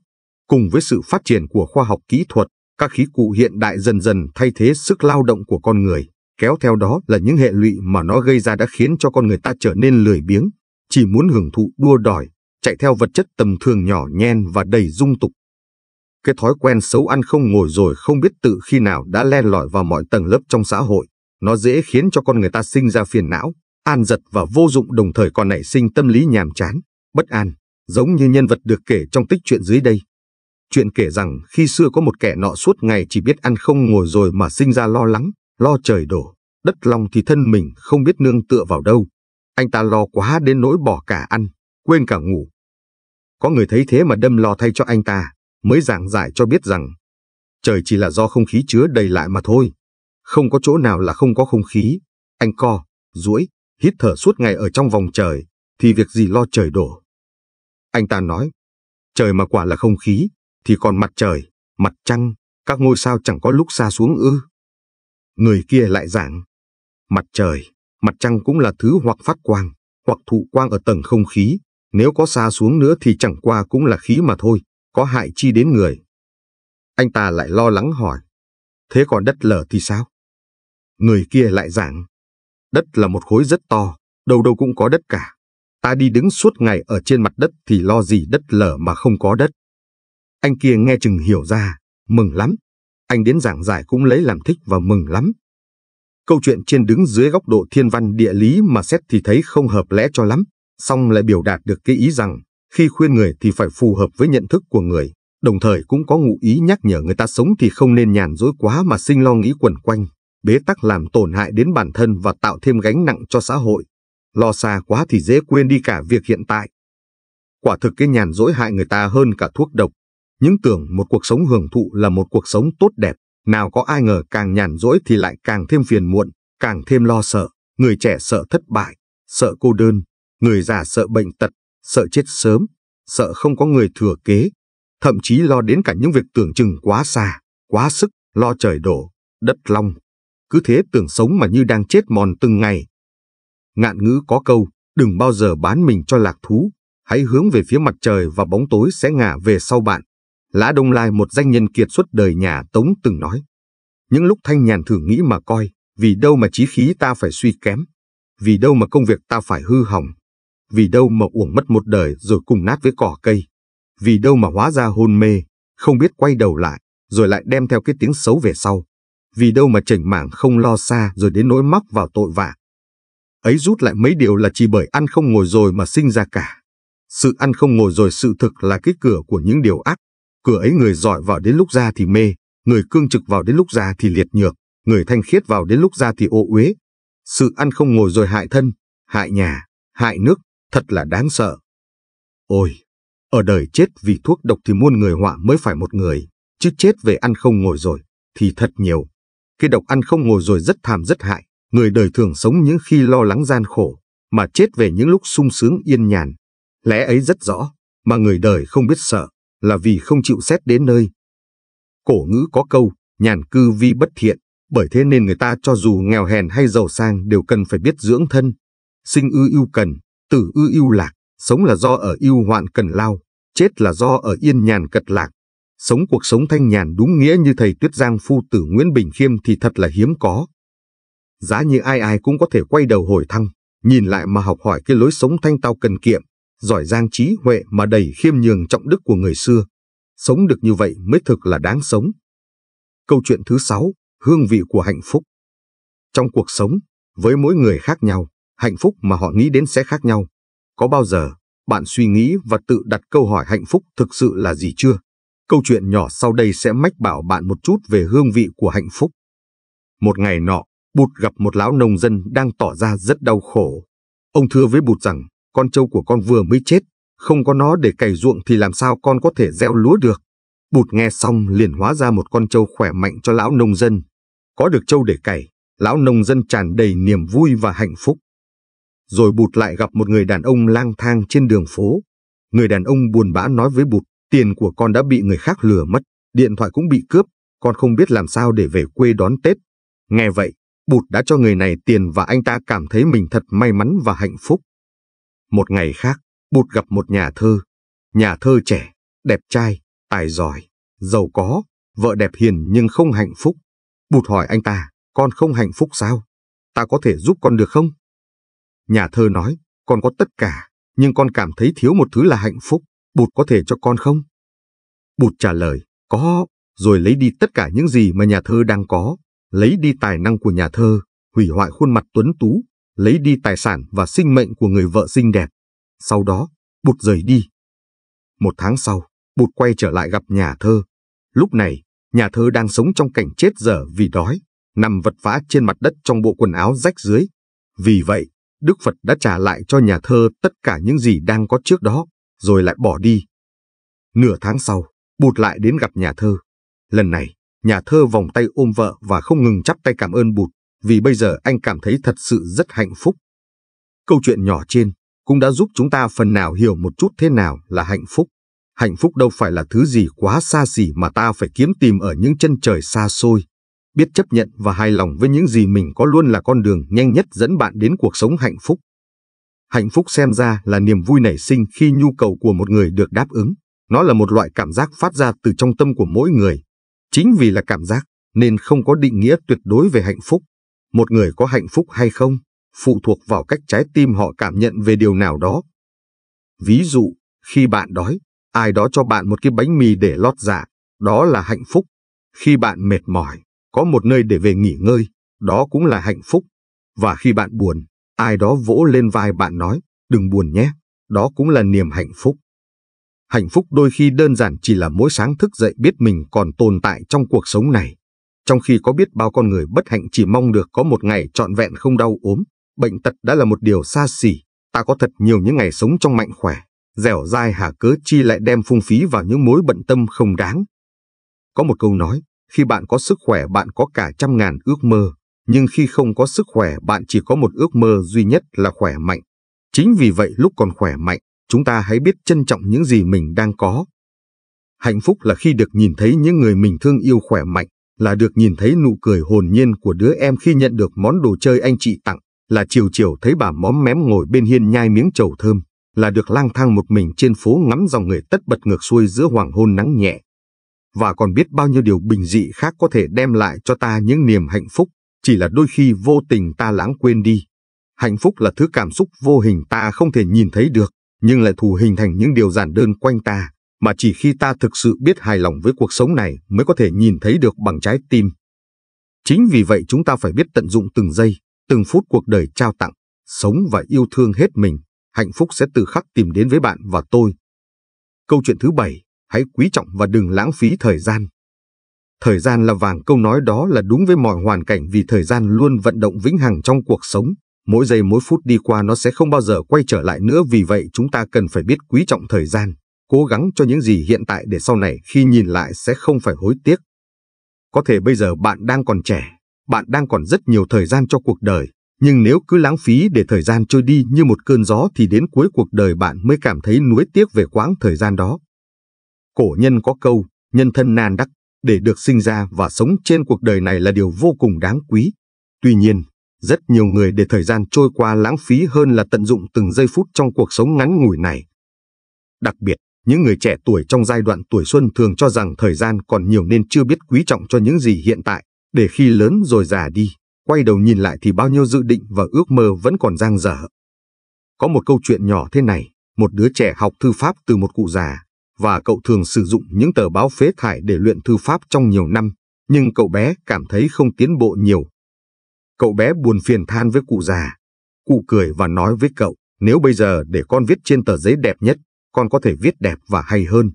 Cùng với sự phát triển của khoa học kỹ thuật, các khí cụ hiện đại dần dần thay thế sức lao động của con người. Kéo theo đó là những hệ lụy mà nó gây ra đã khiến cho con người ta trở nên lười biếng, chỉ muốn hưởng thụ đua đòi, chạy theo vật chất tầm thường nhỏ nhen và đầy dung tục. Cái thói quen xấu ăn không ngồi rồi không biết tự khi nào đã len lỏi vào mọi tầng lớp trong xã hội. Nó dễ khiến cho con người ta sinh ra phiền não, An giật và vô dụng đồng thời còn nảy sinh tâm lý nhàm chán, bất an, giống như nhân vật được kể trong tích truyện dưới đây. Chuyện kể rằng khi xưa có một kẻ nọ suốt ngày chỉ biết ăn không ngồi rồi mà sinh ra lo lắng, lo trời đổ, đất lòng thì thân mình không biết nương tựa vào đâu. Anh ta lo quá đến nỗi bỏ cả ăn, quên cả ngủ. Có người thấy thế mà đâm lo thay cho anh ta, mới giảng giải cho biết rằng trời chỉ là do không khí chứa đầy lại mà thôi. Không có chỗ nào là không có không khí. Anh co, duỗi, hít thở suốt ngày ở trong vòng trời, thì việc gì lo trời đổ. Anh ta nói, trời mà quả là không khí, thì còn mặt trời, mặt trăng, các ngôi sao chẳng có lúc xa xuống ư. Người kia lại giảng, mặt trời, mặt trăng cũng là thứ hoặc phát quang, hoặc thụ quang ở tầng không khí, nếu có xa xuống nữa thì chẳng qua cũng là khí mà thôi, có hại chi đến người. Anh ta lại lo lắng hỏi, thế còn đất lở thì sao? Người kia lại giảng, Đất là một khối rất to, đâu đâu cũng có đất cả. Ta đi đứng suốt ngày ở trên mặt đất thì lo gì đất lở mà không có đất. Anh kia nghe chừng hiểu ra, mừng lắm. Anh đến giảng giải cũng lấy làm thích và mừng lắm. Câu chuyện trên đứng dưới góc độ thiên văn địa lý mà xét thì thấy không hợp lẽ cho lắm, song lại biểu đạt được cái ý rằng khi khuyên người thì phải phù hợp với nhận thức của người, đồng thời cũng có ngụ ý nhắc nhở người ta sống thì không nên nhàn dối quá mà sinh lo nghĩ quẩn quanh, bế tắc làm tổn hại đến bản thân và tạo thêm gánh nặng cho xã hội. Lo xa quá thì dễ quên đi cả việc hiện tại. Quả thực cái nhàn dỗi hại người ta hơn cả thuốc độc. Những tưởng một cuộc sống hưởng thụ là một cuộc sống tốt đẹp, nào có ai ngờ càng nhàn dỗi thì lại càng thêm phiền muộn, càng thêm lo sợ. Người trẻ sợ thất bại, sợ cô đơn, người già sợ bệnh tật, sợ chết sớm, sợ không có người thừa kế, thậm chí lo đến cả những việc tưởng chừng quá xa, quá sức, lo trời đổ, đất long, cứ thế tưởng sống mà như đang chết mòn từng ngày. Ngạn ngữ có câu, đừng bao giờ bán mình cho lạc thú, hãy hướng về phía mặt trời và bóng tối sẽ ngả về sau bạn. Lã Đông Lai một danh nhân kiệt suốt đời nhà Tống từng nói. Những lúc thanh nhàn thử nghĩ mà coi, vì đâu mà trí khí ta phải suy kém, vì đâu mà công việc ta phải hư hỏng, vì đâu mà uổng mất một đời rồi cùng nát với cỏ cây, vì đâu mà hóa ra hôn mê, không biết quay đầu lại, rồi lại đem theo cái tiếng xấu về sau vì đâu mà chảnh mảng không lo xa rồi đến nỗi mắc vào tội vạ. Ấy rút lại mấy điều là chỉ bởi ăn không ngồi rồi mà sinh ra cả. Sự ăn không ngồi rồi sự thực là cái cửa của những điều ác. Cửa ấy người giỏi vào đến lúc ra thì mê, người cương trực vào đến lúc ra thì liệt nhược, người thanh khiết vào đến lúc ra thì ô uế. Sự ăn không ngồi rồi hại thân, hại nhà, hại nước, thật là đáng sợ. Ôi, ở đời chết vì thuốc độc thì muôn người họa mới phải một người, chứ chết về ăn không ngồi rồi thì thật nhiều khi độc ăn không ngồi rồi rất thảm rất hại, người đời thường sống những khi lo lắng gian khổ, mà chết về những lúc sung sướng yên nhàn. Lẽ ấy rất rõ, mà người đời không biết sợ, là vì không chịu xét đến nơi. Cổ ngữ có câu, nhàn cư vi bất thiện, bởi thế nên người ta cho dù nghèo hèn hay giàu sang đều cần phải biết dưỡng thân. Sinh ư yêu cần, tử ư yêu lạc, sống là do ở yêu hoạn cần lao, chết là do ở yên nhàn cật lạc sống cuộc sống thanh nhàn đúng nghĩa như thầy Tuyết Giang phu tử Nguyễn Bình Khiêm thì thật là hiếm có. Giá như ai ai cũng có thể quay đầu hồi thăng, nhìn lại mà học hỏi cái lối sống thanh tao cần kiệm, giỏi giang trí huệ mà đầy khiêm nhường trọng đức của người xưa. Sống được như vậy mới thực là đáng sống. Câu chuyện thứ sáu, hương vị của hạnh phúc. Trong cuộc sống, với mỗi người khác nhau, hạnh phúc mà họ nghĩ đến sẽ khác nhau. Có bao giờ bạn suy nghĩ và tự đặt câu hỏi hạnh phúc thực sự là gì chưa? Câu chuyện nhỏ sau đây sẽ mách bảo bạn một chút về hương vị của hạnh phúc. Một ngày nọ, Bụt gặp một lão nông dân đang tỏ ra rất đau khổ. Ông thưa với Bụt rằng, con trâu của con vừa mới chết, không có nó để cày ruộng thì làm sao con có thể gieo lúa được. Bụt nghe xong liền hóa ra một con trâu khỏe mạnh cho lão nông dân. Có được trâu để cày, lão nông dân tràn đầy niềm vui và hạnh phúc. Rồi Bụt lại gặp một người đàn ông lang thang trên đường phố. Người đàn ông buồn bã nói với Bụt, Tiền của con đã bị người khác lừa mất, điện thoại cũng bị cướp, con không biết làm sao để về quê đón Tết. Nghe vậy, Bụt đã cho người này tiền và anh ta cảm thấy mình thật may mắn và hạnh phúc. Một ngày khác, Bụt gặp một nhà thơ. Nhà thơ trẻ, đẹp trai, tài giỏi, giàu có, vợ đẹp hiền nhưng không hạnh phúc. Bụt hỏi anh ta, con không hạnh phúc sao? Ta có thể giúp con được không? Nhà thơ nói, con có tất cả, nhưng con cảm thấy thiếu một thứ là hạnh phúc. Bụt có thể cho con không? Bụt trả lời, có, rồi lấy đi tất cả những gì mà nhà thơ đang có, lấy đi tài năng của nhà thơ, hủy hoại khuôn mặt tuấn tú, lấy đi tài sản và sinh mệnh của người vợ xinh đẹp. Sau đó, Bụt rời đi. Một tháng sau, Bụt quay trở lại gặp nhà thơ. Lúc này, nhà thơ đang sống trong cảnh chết dở vì đói, nằm vật vã trên mặt đất trong bộ quần áo rách dưới. Vì vậy, Đức Phật đã trả lại cho nhà thơ tất cả những gì đang có trước đó rồi lại bỏ đi. Nửa tháng sau, bụt lại đến gặp nhà thơ. Lần này, nhà thơ vòng tay ôm vợ và không ngừng chắp tay cảm ơn bụt, vì bây giờ anh cảm thấy thật sự rất hạnh phúc. Câu chuyện nhỏ trên cũng đã giúp chúng ta phần nào hiểu một chút thế nào là hạnh phúc. Hạnh phúc đâu phải là thứ gì quá xa xỉ mà ta phải kiếm tìm ở những chân trời xa xôi. Biết chấp nhận và hài lòng với những gì mình có luôn là con đường nhanh nhất dẫn bạn đến cuộc sống hạnh phúc. Hạnh phúc xem ra là niềm vui nảy sinh khi nhu cầu của một người được đáp ứng. Nó là một loại cảm giác phát ra từ trong tâm của mỗi người. Chính vì là cảm giác nên không có định nghĩa tuyệt đối về hạnh phúc. Một người có hạnh phúc hay không phụ thuộc vào cách trái tim họ cảm nhận về điều nào đó. Ví dụ, khi bạn đói, ai đó cho bạn một cái bánh mì để lót dạ, đó là hạnh phúc. Khi bạn mệt mỏi, có một nơi để về nghỉ ngơi, đó cũng là hạnh phúc. Và khi bạn buồn, Ai đó vỗ lên vai bạn nói, đừng buồn nhé, đó cũng là niềm hạnh phúc. Hạnh phúc đôi khi đơn giản chỉ là mỗi sáng thức dậy biết mình còn tồn tại trong cuộc sống này, trong khi có biết bao con người bất hạnh chỉ mong được có một ngày trọn vẹn không đau ốm, bệnh tật đã là một điều xa xỉ, ta có thật nhiều những ngày sống trong mạnh khỏe, dẻo dai hà cớ chi lại đem phung phí vào những mối bận tâm không đáng. Có một câu nói, khi bạn có sức khỏe bạn có cả trăm ngàn ước mơ, nhưng khi không có sức khỏe bạn chỉ có một ước mơ duy nhất là khỏe mạnh. Chính vì vậy lúc còn khỏe mạnh, chúng ta hãy biết trân trọng những gì mình đang có. Hạnh phúc là khi được nhìn thấy những người mình thương yêu khỏe mạnh, là được nhìn thấy nụ cười hồn nhiên của đứa em khi nhận được món đồ chơi anh chị tặng, là chiều chiều thấy bà móm mém ngồi bên hiên nhai miếng trầu thơm, là được lang thang một mình trên phố ngắm dòng người tất bật ngược xuôi giữa hoàng hôn nắng nhẹ. Và còn biết bao nhiêu điều bình dị khác có thể đem lại cho ta những niềm hạnh phúc chỉ là đôi khi vô tình ta lãng quên đi. Hạnh phúc là thứ cảm xúc vô hình ta không thể nhìn thấy được, nhưng lại thù hình thành những điều giản đơn quanh ta, mà chỉ khi ta thực sự biết hài lòng với cuộc sống này mới có thể nhìn thấy được bằng trái tim. Chính vì vậy chúng ta phải biết tận dụng từng giây, từng phút cuộc đời trao tặng, sống và yêu thương hết mình, hạnh phúc sẽ từ khắc tìm đến với bạn và tôi. Câu chuyện thứ bảy, hãy quý trọng và đừng lãng phí thời gian. Thời gian là vàng câu nói đó là đúng với mọi hoàn cảnh vì thời gian luôn vận động vĩnh hằng trong cuộc sống. Mỗi giây mỗi phút đi qua nó sẽ không bao giờ quay trở lại nữa vì vậy chúng ta cần phải biết quý trọng thời gian, cố gắng cho những gì hiện tại để sau này khi nhìn lại sẽ không phải hối tiếc. Có thể bây giờ bạn đang còn trẻ, bạn đang còn rất nhiều thời gian cho cuộc đời, nhưng nếu cứ lãng phí để thời gian trôi đi như một cơn gió thì đến cuối cuộc đời bạn mới cảm thấy nuối tiếc về quãng thời gian đó. Cổ nhân có câu, nhân thân nan đắc, để được sinh ra và sống trên cuộc đời này là điều vô cùng đáng quý. Tuy nhiên, rất nhiều người để thời gian trôi qua lãng phí hơn là tận dụng từng giây phút trong cuộc sống ngắn ngủi này. Đặc biệt, những người trẻ tuổi trong giai đoạn tuổi xuân thường cho rằng thời gian còn nhiều nên chưa biết quý trọng cho những gì hiện tại, để khi lớn rồi già đi, quay đầu nhìn lại thì bao nhiêu dự định và ước mơ vẫn còn dang dở. Có một câu chuyện nhỏ thế này, một đứa trẻ học thư pháp từ một cụ già, và cậu thường sử dụng những tờ báo phế thải để luyện thư pháp trong nhiều năm, nhưng cậu bé cảm thấy không tiến bộ nhiều. Cậu bé buồn phiền than với cụ già. Cụ cười và nói với cậu, nếu bây giờ để con viết trên tờ giấy đẹp nhất, con có thể viết đẹp và hay hơn.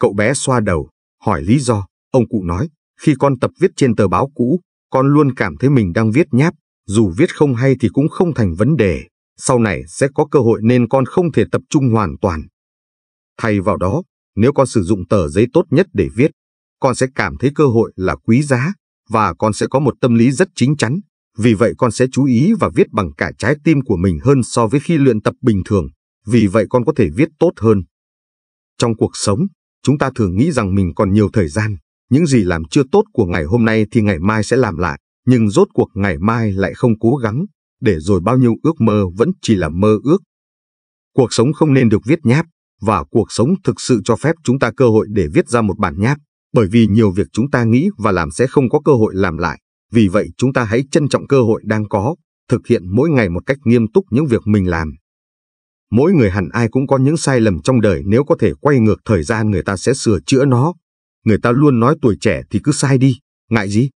Cậu bé xoa đầu, hỏi lý do, ông cụ nói, khi con tập viết trên tờ báo cũ, con luôn cảm thấy mình đang viết nháp, dù viết không hay thì cũng không thành vấn đề, sau này sẽ có cơ hội nên con không thể tập trung hoàn toàn. Thay vào đó, nếu con sử dụng tờ giấy tốt nhất để viết, con sẽ cảm thấy cơ hội là quý giá và con sẽ có một tâm lý rất chính chắn. Vì vậy con sẽ chú ý và viết bằng cả trái tim của mình hơn so với khi luyện tập bình thường. Vì vậy con có thể viết tốt hơn. Trong cuộc sống, chúng ta thường nghĩ rằng mình còn nhiều thời gian. Những gì làm chưa tốt của ngày hôm nay thì ngày mai sẽ làm lại. Nhưng rốt cuộc ngày mai lại không cố gắng, để rồi bao nhiêu ước mơ vẫn chỉ là mơ ước. Cuộc sống không nên được viết nháp, và cuộc sống thực sự cho phép chúng ta cơ hội để viết ra một bản nháp, bởi vì nhiều việc chúng ta nghĩ và làm sẽ không có cơ hội làm lại. Vì vậy chúng ta hãy trân trọng cơ hội đang có, thực hiện mỗi ngày một cách nghiêm túc những việc mình làm. Mỗi người hẳn ai cũng có những sai lầm trong đời nếu có thể quay ngược thời gian người ta sẽ sửa chữa nó. Người ta luôn nói tuổi trẻ thì cứ sai đi, ngại gì?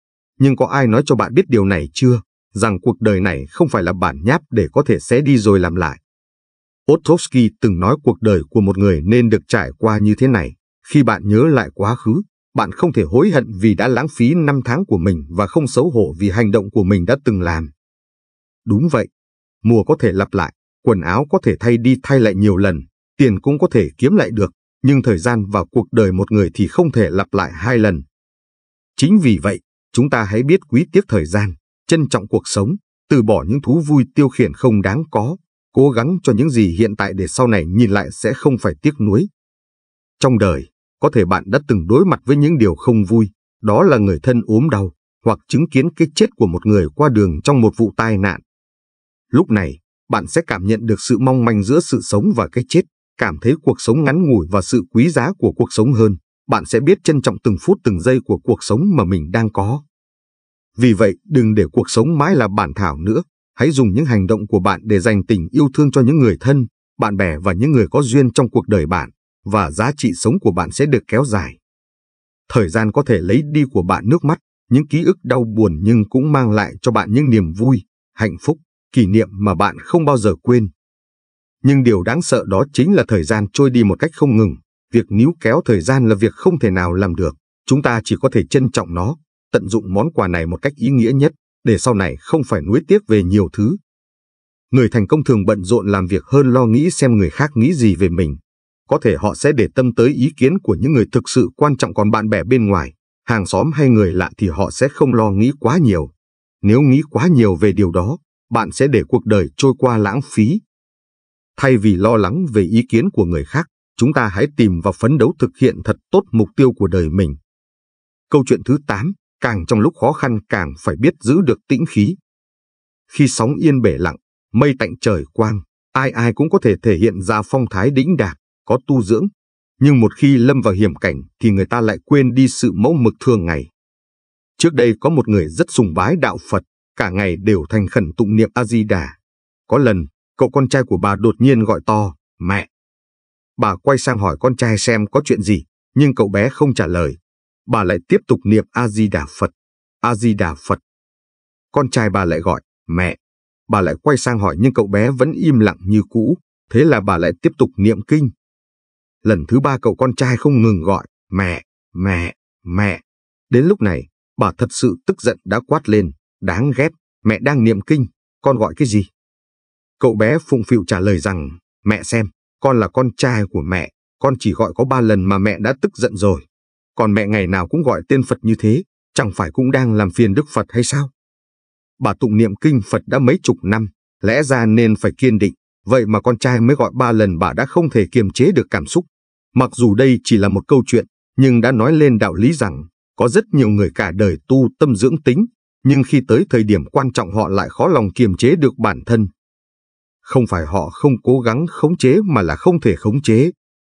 Nhưng có ai nói cho bạn biết điều này chưa? Rằng cuộc đời này không phải là bản nháp để có thể xé đi rồi làm lại. Otrovsky từng nói cuộc đời của một người nên được trải qua như thế này. Khi bạn nhớ lại quá khứ, bạn không thể hối hận vì đã lãng phí năm tháng của mình và không xấu hổ vì hành động của mình đã từng làm. Đúng vậy, mùa có thể lặp lại, quần áo có thể thay đi thay lại nhiều lần, tiền cũng có thể kiếm lại được, nhưng thời gian và cuộc đời một người thì không thể lặp lại hai lần. Chính vì vậy, chúng ta hãy biết quý tiếc thời gian, trân trọng cuộc sống, từ bỏ những thú vui tiêu khiển không đáng có cố gắng cho những gì hiện tại để sau này nhìn lại sẽ không phải tiếc nuối. Trong đời, có thể bạn đã từng đối mặt với những điều không vui, đó là người thân ốm đau, hoặc chứng kiến cái chết của một người qua đường trong một vụ tai nạn. Lúc này, bạn sẽ cảm nhận được sự mong manh giữa sự sống và cái chết, cảm thấy cuộc sống ngắn ngủi và sự quý giá của cuộc sống hơn. Bạn sẽ biết trân trọng từng phút từng giây của cuộc sống mà mình đang có. Vì vậy, đừng để cuộc sống mãi là bản thảo nữa, Hãy dùng những hành động của bạn để dành tình yêu thương cho những người thân, bạn bè và những người có duyên trong cuộc đời bạn, và giá trị sống của bạn sẽ được kéo dài. Thời gian có thể lấy đi của bạn nước mắt, những ký ức đau buồn nhưng cũng mang lại cho bạn những niềm vui, hạnh phúc, kỷ niệm mà bạn không bao giờ quên. Nhưng điều đáng sợ đó chính là thời gian trôi đi một cách không ngừng. Việc níu kéo thời gian là việc không thể nào làm được. Chúng ta chỉ có thể trân trọng nó, tận dụng món quà này một cách ý nghĩa nhất để sau này không phải nuối tiếc về nhiều thứ. Người thành công thường bận rộn làm việc hơn lo nghĩ xem người khác nghĩ gì về mình. Có thể họ sẽ để tâm tới ý kiến của những người thực sự quan trọng còn bạn bè bên ngoài, hàng xóm hay người lạ thì họ sẽ không lo nghĩ quá nhiều. Nếu nghĩ quá nhiều về điều đó, bạn sẽ để cuộc đời trôi qua lãng phí. Thay vì lo lắng về ý kiến của người khác, chúng ta hãy tìm và phấn đấu thực hiện thật tốt mục tiêu của đời mình. Câu chuyện thứ 8 càng trong lúc khó khăn càng phải biết giữ được tĩnh khí. Khi sóng yên bể lặng, mây tạnh trời quang, ai ai cũng có thể thể hiện ra phong thái đĩnh đạc, có tu dưỡng. Nhưng một khi lâm vào hiểm cảnh thì người ta lại quên đi sự mẫu mực thường ngày. Trước đây có một người rất sùng bái đạo Phật, cả ngày đều thành khẩn tụng niệm A-di-đà. Có lần, cậu con trai của bà đột nhiên gọi to, mẹ. Bà quay sang hỏi con trai xem có chuyện gì, nhưng cậu bé không trả lời, bà lại tiếp tục niệm A-di-đà Phật, A-di-đà Phật. Con trai bà lại gọi, mẹ. Bà lại quay sang hỏi nhưng cậu bé vẫn im lặng như cũ, thế là bà lại tiếp tục niệm kinh. Lần thứ ba cậu con trai không ngừng gọi, mẹ, mẹ, mẹ. Đến lúc này, bà thật sự tức giận đã quát lên, đáng ghét, mẹ đang niệm kinh, con gọi cái gì? Cậu bé phụng phịu trả lời rằng, mẹ xem, con là con trai của mẹ, con chỉ gọi có ba lần mà mẹ đã tức giận rồi còn mẹ ngày nào cũng gọi tên Phật như thế, chẳng phải cũng đang làm phiền Đức Phật hay sao? Bà tụng niệm kinh Phật đã mấy chục năm, lẽ ra nên phải kiên định, vậy mà con trai mới gọi ba lần bà đã không thể kiềm chế được cảm xúc. Mặc dù đây chỉ là một câu chuyện, nhưng đã nói lên đạo lý rằng có rất nhiều người cả đời tu tâm dưỡng tính, nhưng khi tới thời điểm quan trọng họ lại khó lòng kiềm chế được bản thân. Không phải họ không cố gắng khống chế mà là không thể khống chế.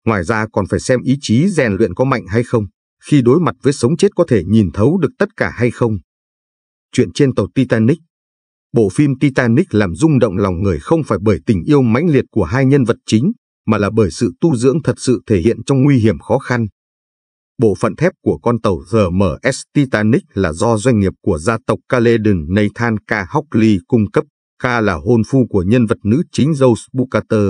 Ngoài ra còn phải xem ý chí rèn luyện có mạnh hay không khi đối mặt với sống chết có thể nhìn thấu được tất cả hay không. Chuyện trên tàu Titanic Bộ phim Titanic làm rung động lòng người không phải bởi tình yêu mãnh liệt của hai nhân vật chính, mà là bởi sự tu dưỡng thật sự thể hiện trong nguy hiểm khó khăn. Bộ phận thép của con tàu RMS Titanic là do doanh nghiệp của gia tộc Caledon Nathan K. Hockley cung cấp. K là hôn phu của nhân vật nữ chính Rose Bucater.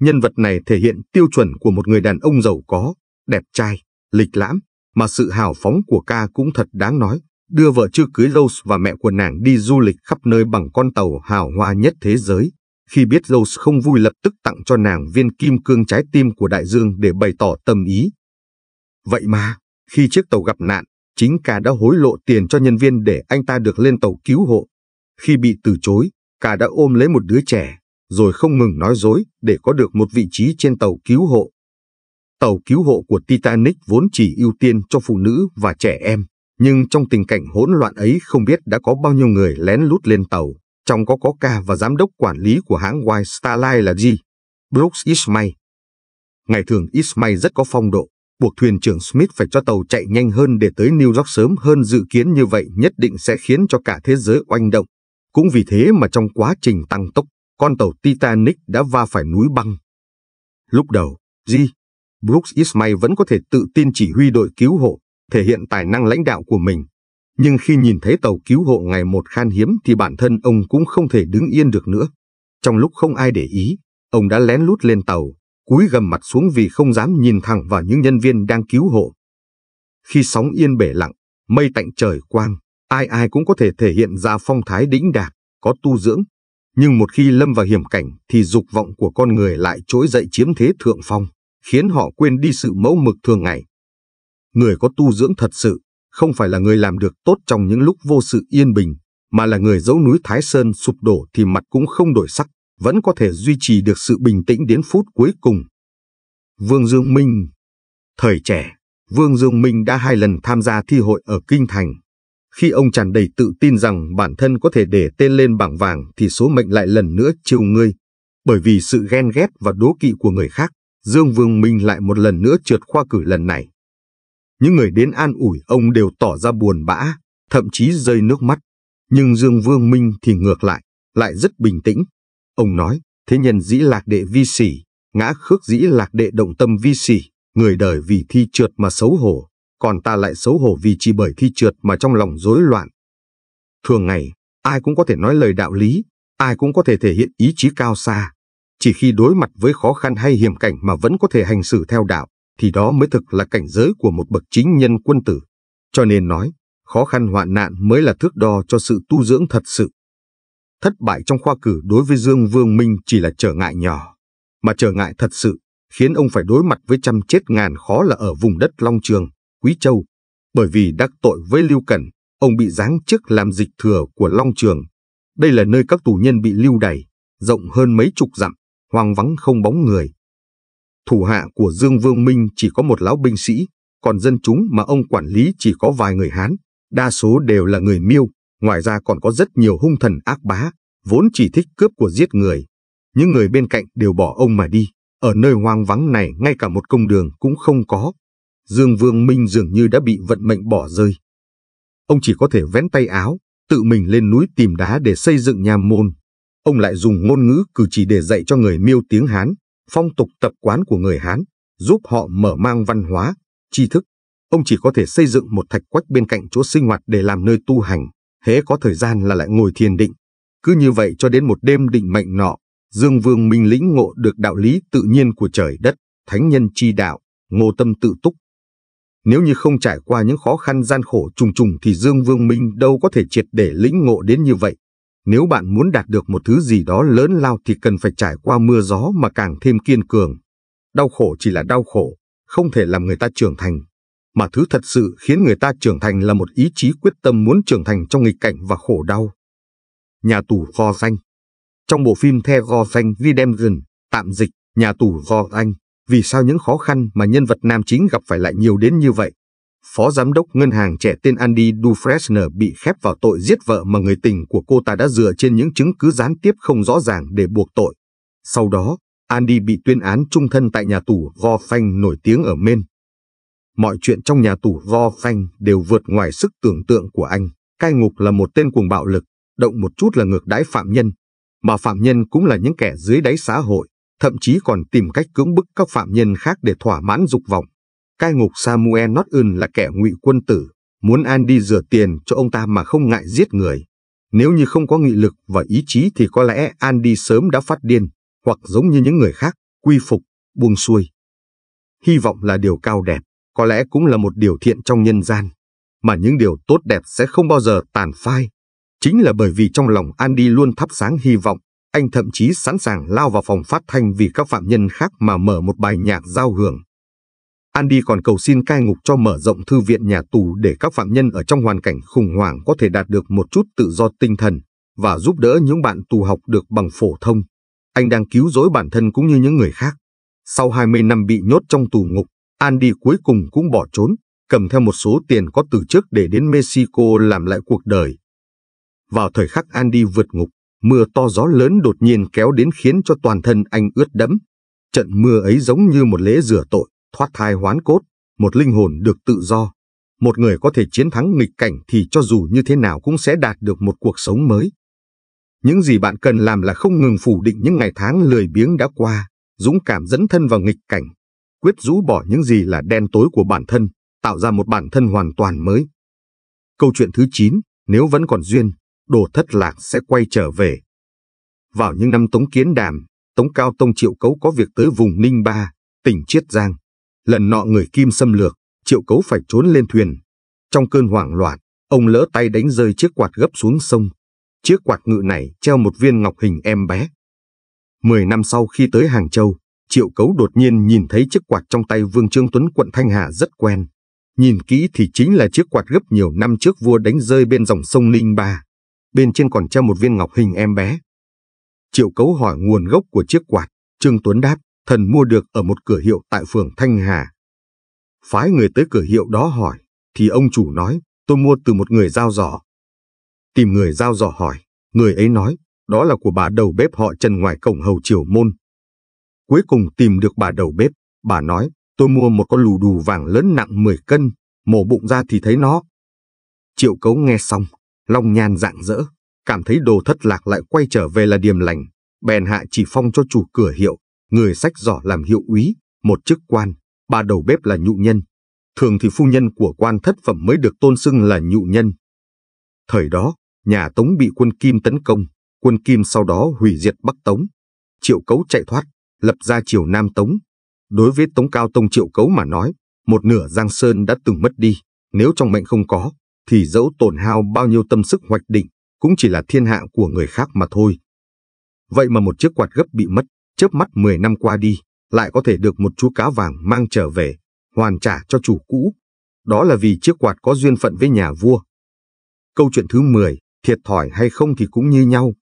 Nhân vật này thể hiện tiêu chuẩn của một người đàn ông giàu có, đẹp trai, lịch lãm, mà sự hào phóng của ca cũng thật đáng nói. Đưa vợ chưa cưới Rose và mẹ của nàng đi du lịch khắp nơi bằng con tàu hào hoa nhất thế giới. Khi biết Rose không vui lập tức tặng cho nàng viên kim cương trái tim của đại dương để bày tỏ tâm ý. Vậy mà, khi chiếc tàu gặp nạn, chính ca đã hối lộ tiền cho nhân viên để anh ta được lên tàu cứu hộ. Khi bị từ chối, ca đã ôm lấy một đứa trẻ, rồi không ngừng nói dối để có được một vị trí trên tàu cứu hộ. Tàu cứu hộ của Titanic vốn chỉ ưu tiên cho phụ nữ và trẻ em, nhưng trong tình cảnh hỗn loạn ấy không biết đã có bao nhiêu người lén lút lên tàu, trong có có ca và giám đốc quản lý của hãng White Star Line là gì? Brooks Ismay. Ngày thường Ismay rất có phong độ, buộc thuyền trưởng Smith phải cho tàu chạy nhanh hơn để tới New York sớm hơn dự kiến như vậy nhất định sẽ khiến cho cả thế giới oanh động. Cũng vì thế mà trong quá trình tăng tốc, con tàu Titanic đã va phải núi băng. Lúc đầu, Di Brooks Ismay vẫn có thể tự tin chỉ huy đội cứu hộ, thể hiện tài năng lãnh đạo của mình. Nhưng khi nhìn thấy tàu cứu hộ ngày một khan hiếm thì bản thân ông cũng không thể đứng yên được nữa. Trong lúc không ai để ý, ông đã lén lút lên tàu, cúi gầm mặt xuống vì không dám nhìn thẳng vào những nhân viên đang cứu hộ. Khi sóng yên bể lặng, mây tạnh trời quang, ai ai cũng có thể thể hiện ra phong thái đĩnh đạc, có tu dưỡng. Nhưng một khi lâm vào hiểm cảnh thì dục vọng của con người lại trỗi dậy chiếm thế thượng phong khiến họ quên đi sự mẫu mực thường ngày. Người có tu dưỡng thật sự, không phải là người làm được tốt trong những lúc vô sự yên bình, mà là người dấu núi Thái Sơn sụp đổ thì mặt cũng không đổi sắc, vẫn có thể duy trì được sự bình tĩnh đến phút cuối cùng. Vương Dương Minh Thời trẻ, Vương Dương Minh đã hai lần tham gia thi hội ở Kinh Thành. Khi ông tràn đầy tự tin rằng bản thân có thể để tên lên bảng vàng thì số mệnh lại lần nữa chiều ngươi. Bởi vì sự ghen ghét và đố kỵ của người khác, Dương Vương Minh lại một lần nữa trượt khoa cử lần này. Những người đến an ủi ông đều tỏ ra buồn bã, thậm chí rơi nước mắt. Nhưng Dương Vương Minh thì ngược lại, lại rất bình tĩnh. Ông nói, thế nhân dĩ lạc đệ vi sỉ, ngã khước dĩ lạc đệ động tâm vi sỉ, người đời vì thi trượt mà xấu hổ, còn ta lại xấu hổ vì chỉ bởi thi trượt mà trong lòng rối loạn. Thường ngày, ai cũng có thể nói lời đạo lý, ai cũng có thể thể hiện ý chí cao xa, chỉ khi đối mặt với khó khăn hay hiểm cảnh mà vẫn có thể hành xử theo đạo, thì đó mới thực là cảnh giới của một bậc chính nhân quân tử. Cho nên nói, khó khăn hoạn nạn mới là thước đo cho sự tu dưỡng thật sự. Thất bại trong khoa cử đối với Dương Vương Minh chỉ là trở ngại nhỏ, mà trở ngại thật sự khiến ông phải đối mặt với trăm chết ngàn khó là ở vùng đất Long Trường, Quý Châu. Bởi vì đắc tội với Lưu Cẩn, ông bị giáng chức làm dịch thừa của Long Trường. Đây là nơi các tù nhân bị lưu đày, rộng hơn mấy chục dặm, hoang vắng không bóng người. Thủ hạ của Dương Vương Minh chỉ có một lão binh sĩ, còn dân chúng mà ông quản lý chỉ có vài người Hán, đa số đều là người miêu, ngoài ra còn có rất nhiều hung thần ác bá, vốn chỉ thích cướp của giết người. Những người bên cạnh đều bỏ ông mà đi, ở nơi hoang vắng này ngay cả một công đường cũng không có. Dương Vương Minh dường như đã bị vận mệnh bỏ rơi. Ông chỉ có thể vén tay áo, tự mình lên núi tìm đá để xây dựng nhà môn, Ông lại dùng ngôn ngữ cử chỉ để dạy cho người miêu tiếng Hán, phong tục tập quán của người Hán, giúp họ mở mang văn hóa, tri thức. Ông chỉ có thể xây dựng một thạch quách bên cạnh chỗ sinh hoạt để làm nơi tu hành, hễ có thời gian là lại ngồi thiền định. Cứ như vậy cho đến một đêm định mệnh nọ, Dương Vương Minh lĩnh ngộ được đạo lý tự nhiên của trời đất, thánh nhân chi đạo, ngô tâm tự túc. Nếu như không trải qua những khó khăn gian khổ trùng trùng thì Dương Vương Minh đâu có thể triệt để lĩnh ngộ đến như vậy. Nếu bạn muốn đạt được một thứ gì đó lớn lao thì cần phải trải qua mưa gió mà càng thêm kiên cường. Đau khổ chỉ là đau khổ, không thể làm người ta trưởng thành. Mà thứ thật sự khiến người ta trưởng thành là một ý chí quyết tâm muốn trưởng thành trong nghịch cảnh và khổ đau. Nhà tù kho danh Trong bộ phim The Go Danh Redemption, tạm dịch, nhà tù kho danh, vì sao những khó khăn mà nhân vật nam chính gặp phải lại nhiều đến như vậy? phó giám đốc ngân hàng trẻ tên Andy Dufresne bị khép vào tội giết vợ mà người tình của cô ta đã dựa trên những chứng cứ gián tiếp không rõ ràng để buộc tội. Sau đó, Andy bị tuyên án trung thân tại nhà tù Gorfanh nổi tiếng ở Maine. Mọi chuyện trong nhà tù Gorfanh đều vượt ngoài sức tưởng tượng của anh. Cai ngục là một tên cuồng bạo lực, động một chút là ngược đãi phạm nhân, mà phạm nhân cũng là những kẻ dưới đáy xã hội, thậm chí còn tìm cách cưỡng bức các phạm nhân khác để thỏa mãn dục vọng cai ngục Samuel Norton là kẻ ngụy quân tử, muốn An đi rửa tiền cho ông ta mà không ngại giết người. Nếu như không có nghị lực và ý chí thì có lẽ Andy sớm đã phát điên, hoặc giống như những người khác, quy phục, buông xuôi. Hy vọng là điều cao đẹp, có lẽ cũng là một điều thiện trong nhân gian. Mà những điều tốt đẹp sẽ không bao giờ tàn phai. Chính là bởi vì trong lòng Andy luôn thắp sáng hy vọng, anh thậm chí sẵn sàng lao vào phòng phát thanh vì các phạm nhân khác mà mở một bài nhạc giao hưởng. Andy còn cầu xin cai ngục cho mở rộng thư viện nhà tù để các phạm nhân ở trong hoàn cảnh khủng hoảng có thể đạt được một chút tự do tinh thần và giúp đỡ những bạn tù học được bằng phổ thông. Anh đang cứu rỗi bản thân cũng như những người khác. Sau 20 năm bị nhốt trong tù ngục, Andy cuối cùng cũng bỏ trốn, cầm theo một số tiền có từ trước để đến Mexico làm lại cuộc đời. Vào thời khắc Andy vượt ngục, mưa to gió lớn đột nhiên kéo đến khiến cho toàn thân anh ướt đẫm. Trận mưa ấy giống như một lễ rửa tội, thoát thai hoán cốt, một linh hồn được tự do. Một người có thể chiến thắng nghịch cảnh thì cho dù như thế nào cũng sẽ đạt được một cuộc sống mới. Những gì bạn cần làm là không ngừng phủ định những ngày tháng lười biếng đã qua, dũng cảm dẫn thân vào nghịch cảnh, quyết rũ bỏ những gì là đen tối của bản thân, tạo ra một bản thân hoàn toàn mới. Câu chuyện thứ 9, nếu vẫn còn duyên, đồ thất lạc sẽ quay trở về. Vào những năm Tống Kiến Đàm, Tống Cao Tông Triệu Cấu có việc tới vùng Ninh Ba, tỉnh Chiết Giang. Lần nọ người Kim xâm lược, Triệu Cấu phải trốn lên thuyền. Trong cơn hoảng loạn, ông lỡ tay đánh rơi chiếc quạt gấp xuống sông. Chiếc quạt ngự này treo một viên ngọc hình em bé. Mười năm sau khi tới Hàng Châu, Triệu Cấu đột nhiên nhìn thấy chiếc quạt trong tay Vương Trương Tuấn quận Thanh Hà rất quen. Nhìn kỹ thì chính là chiếc quạt gấp nhiều năm trước vua đánh rơi bên dòng sông Ninh Ba. Bên trên còn treo một viên ngọc hình em bé. Triệu Cấu hỏi nguồn gốc của chiếc quạt, Trương Tuấn đáp, thần mua được ở một cửa hiệu tại phường Thanh Hà. Phái người tới cửa hiệu đó hỏi, thì ông chủ nói, tôi mua từ một người giao giỏ. Tìm người giao giỏ hỏi, người ấy nói, đó là của bà đầu bếp họ Trần ngoài cổng hầu triều môn. Cuối cùng tìm được bà đầu bếp, bà nói, tôi mua một con lù đù vàng lớn nặng 10 cân, mổ bụng ra thì thấy nó. Triệu cấu nghe xong, long nhan dạng dỡ, cảm thấy đồ thất lạc lại quay trở về là điềm lành, bèn hạ chỉ phong cho chủ cửa hiệu người sách giỏ làm hiệu úy, một chức quan, ba đầu bếp là nhụ nhân. Thường thì phu nhân của quan thất phẩm mới được tôn xưng là nhụ nhân. Thời đó, nhà Tống bị quân Kim tấn công, quân Kim sau đó hủy diệt Bắc Tống. Triệu Cấu chạy thoát, lập ra triều Nam Tống. Đối với Tống Cao Tông Triệu Cấu mà nói, một nửa Giang Sơn đã từng mất đi, nếu trong mệnh không có, thì dẫu tổn hao bao nhiêu tâm sức hoạch định, cũng chỉ là thiên hạ của người khác mà thôi. Vậy mà một chiếc quạt gấp bị mất, chớp mắt 10 năm qua đi, lại có thể được một chú cá vàng mang trở về, hoàn trả cho chủ cũ. Đó là vì chiếc quạt có duyên phận với nhà vua. Câu chuyện thứ 10, thiệt thòi hay không thì cũng như nhau.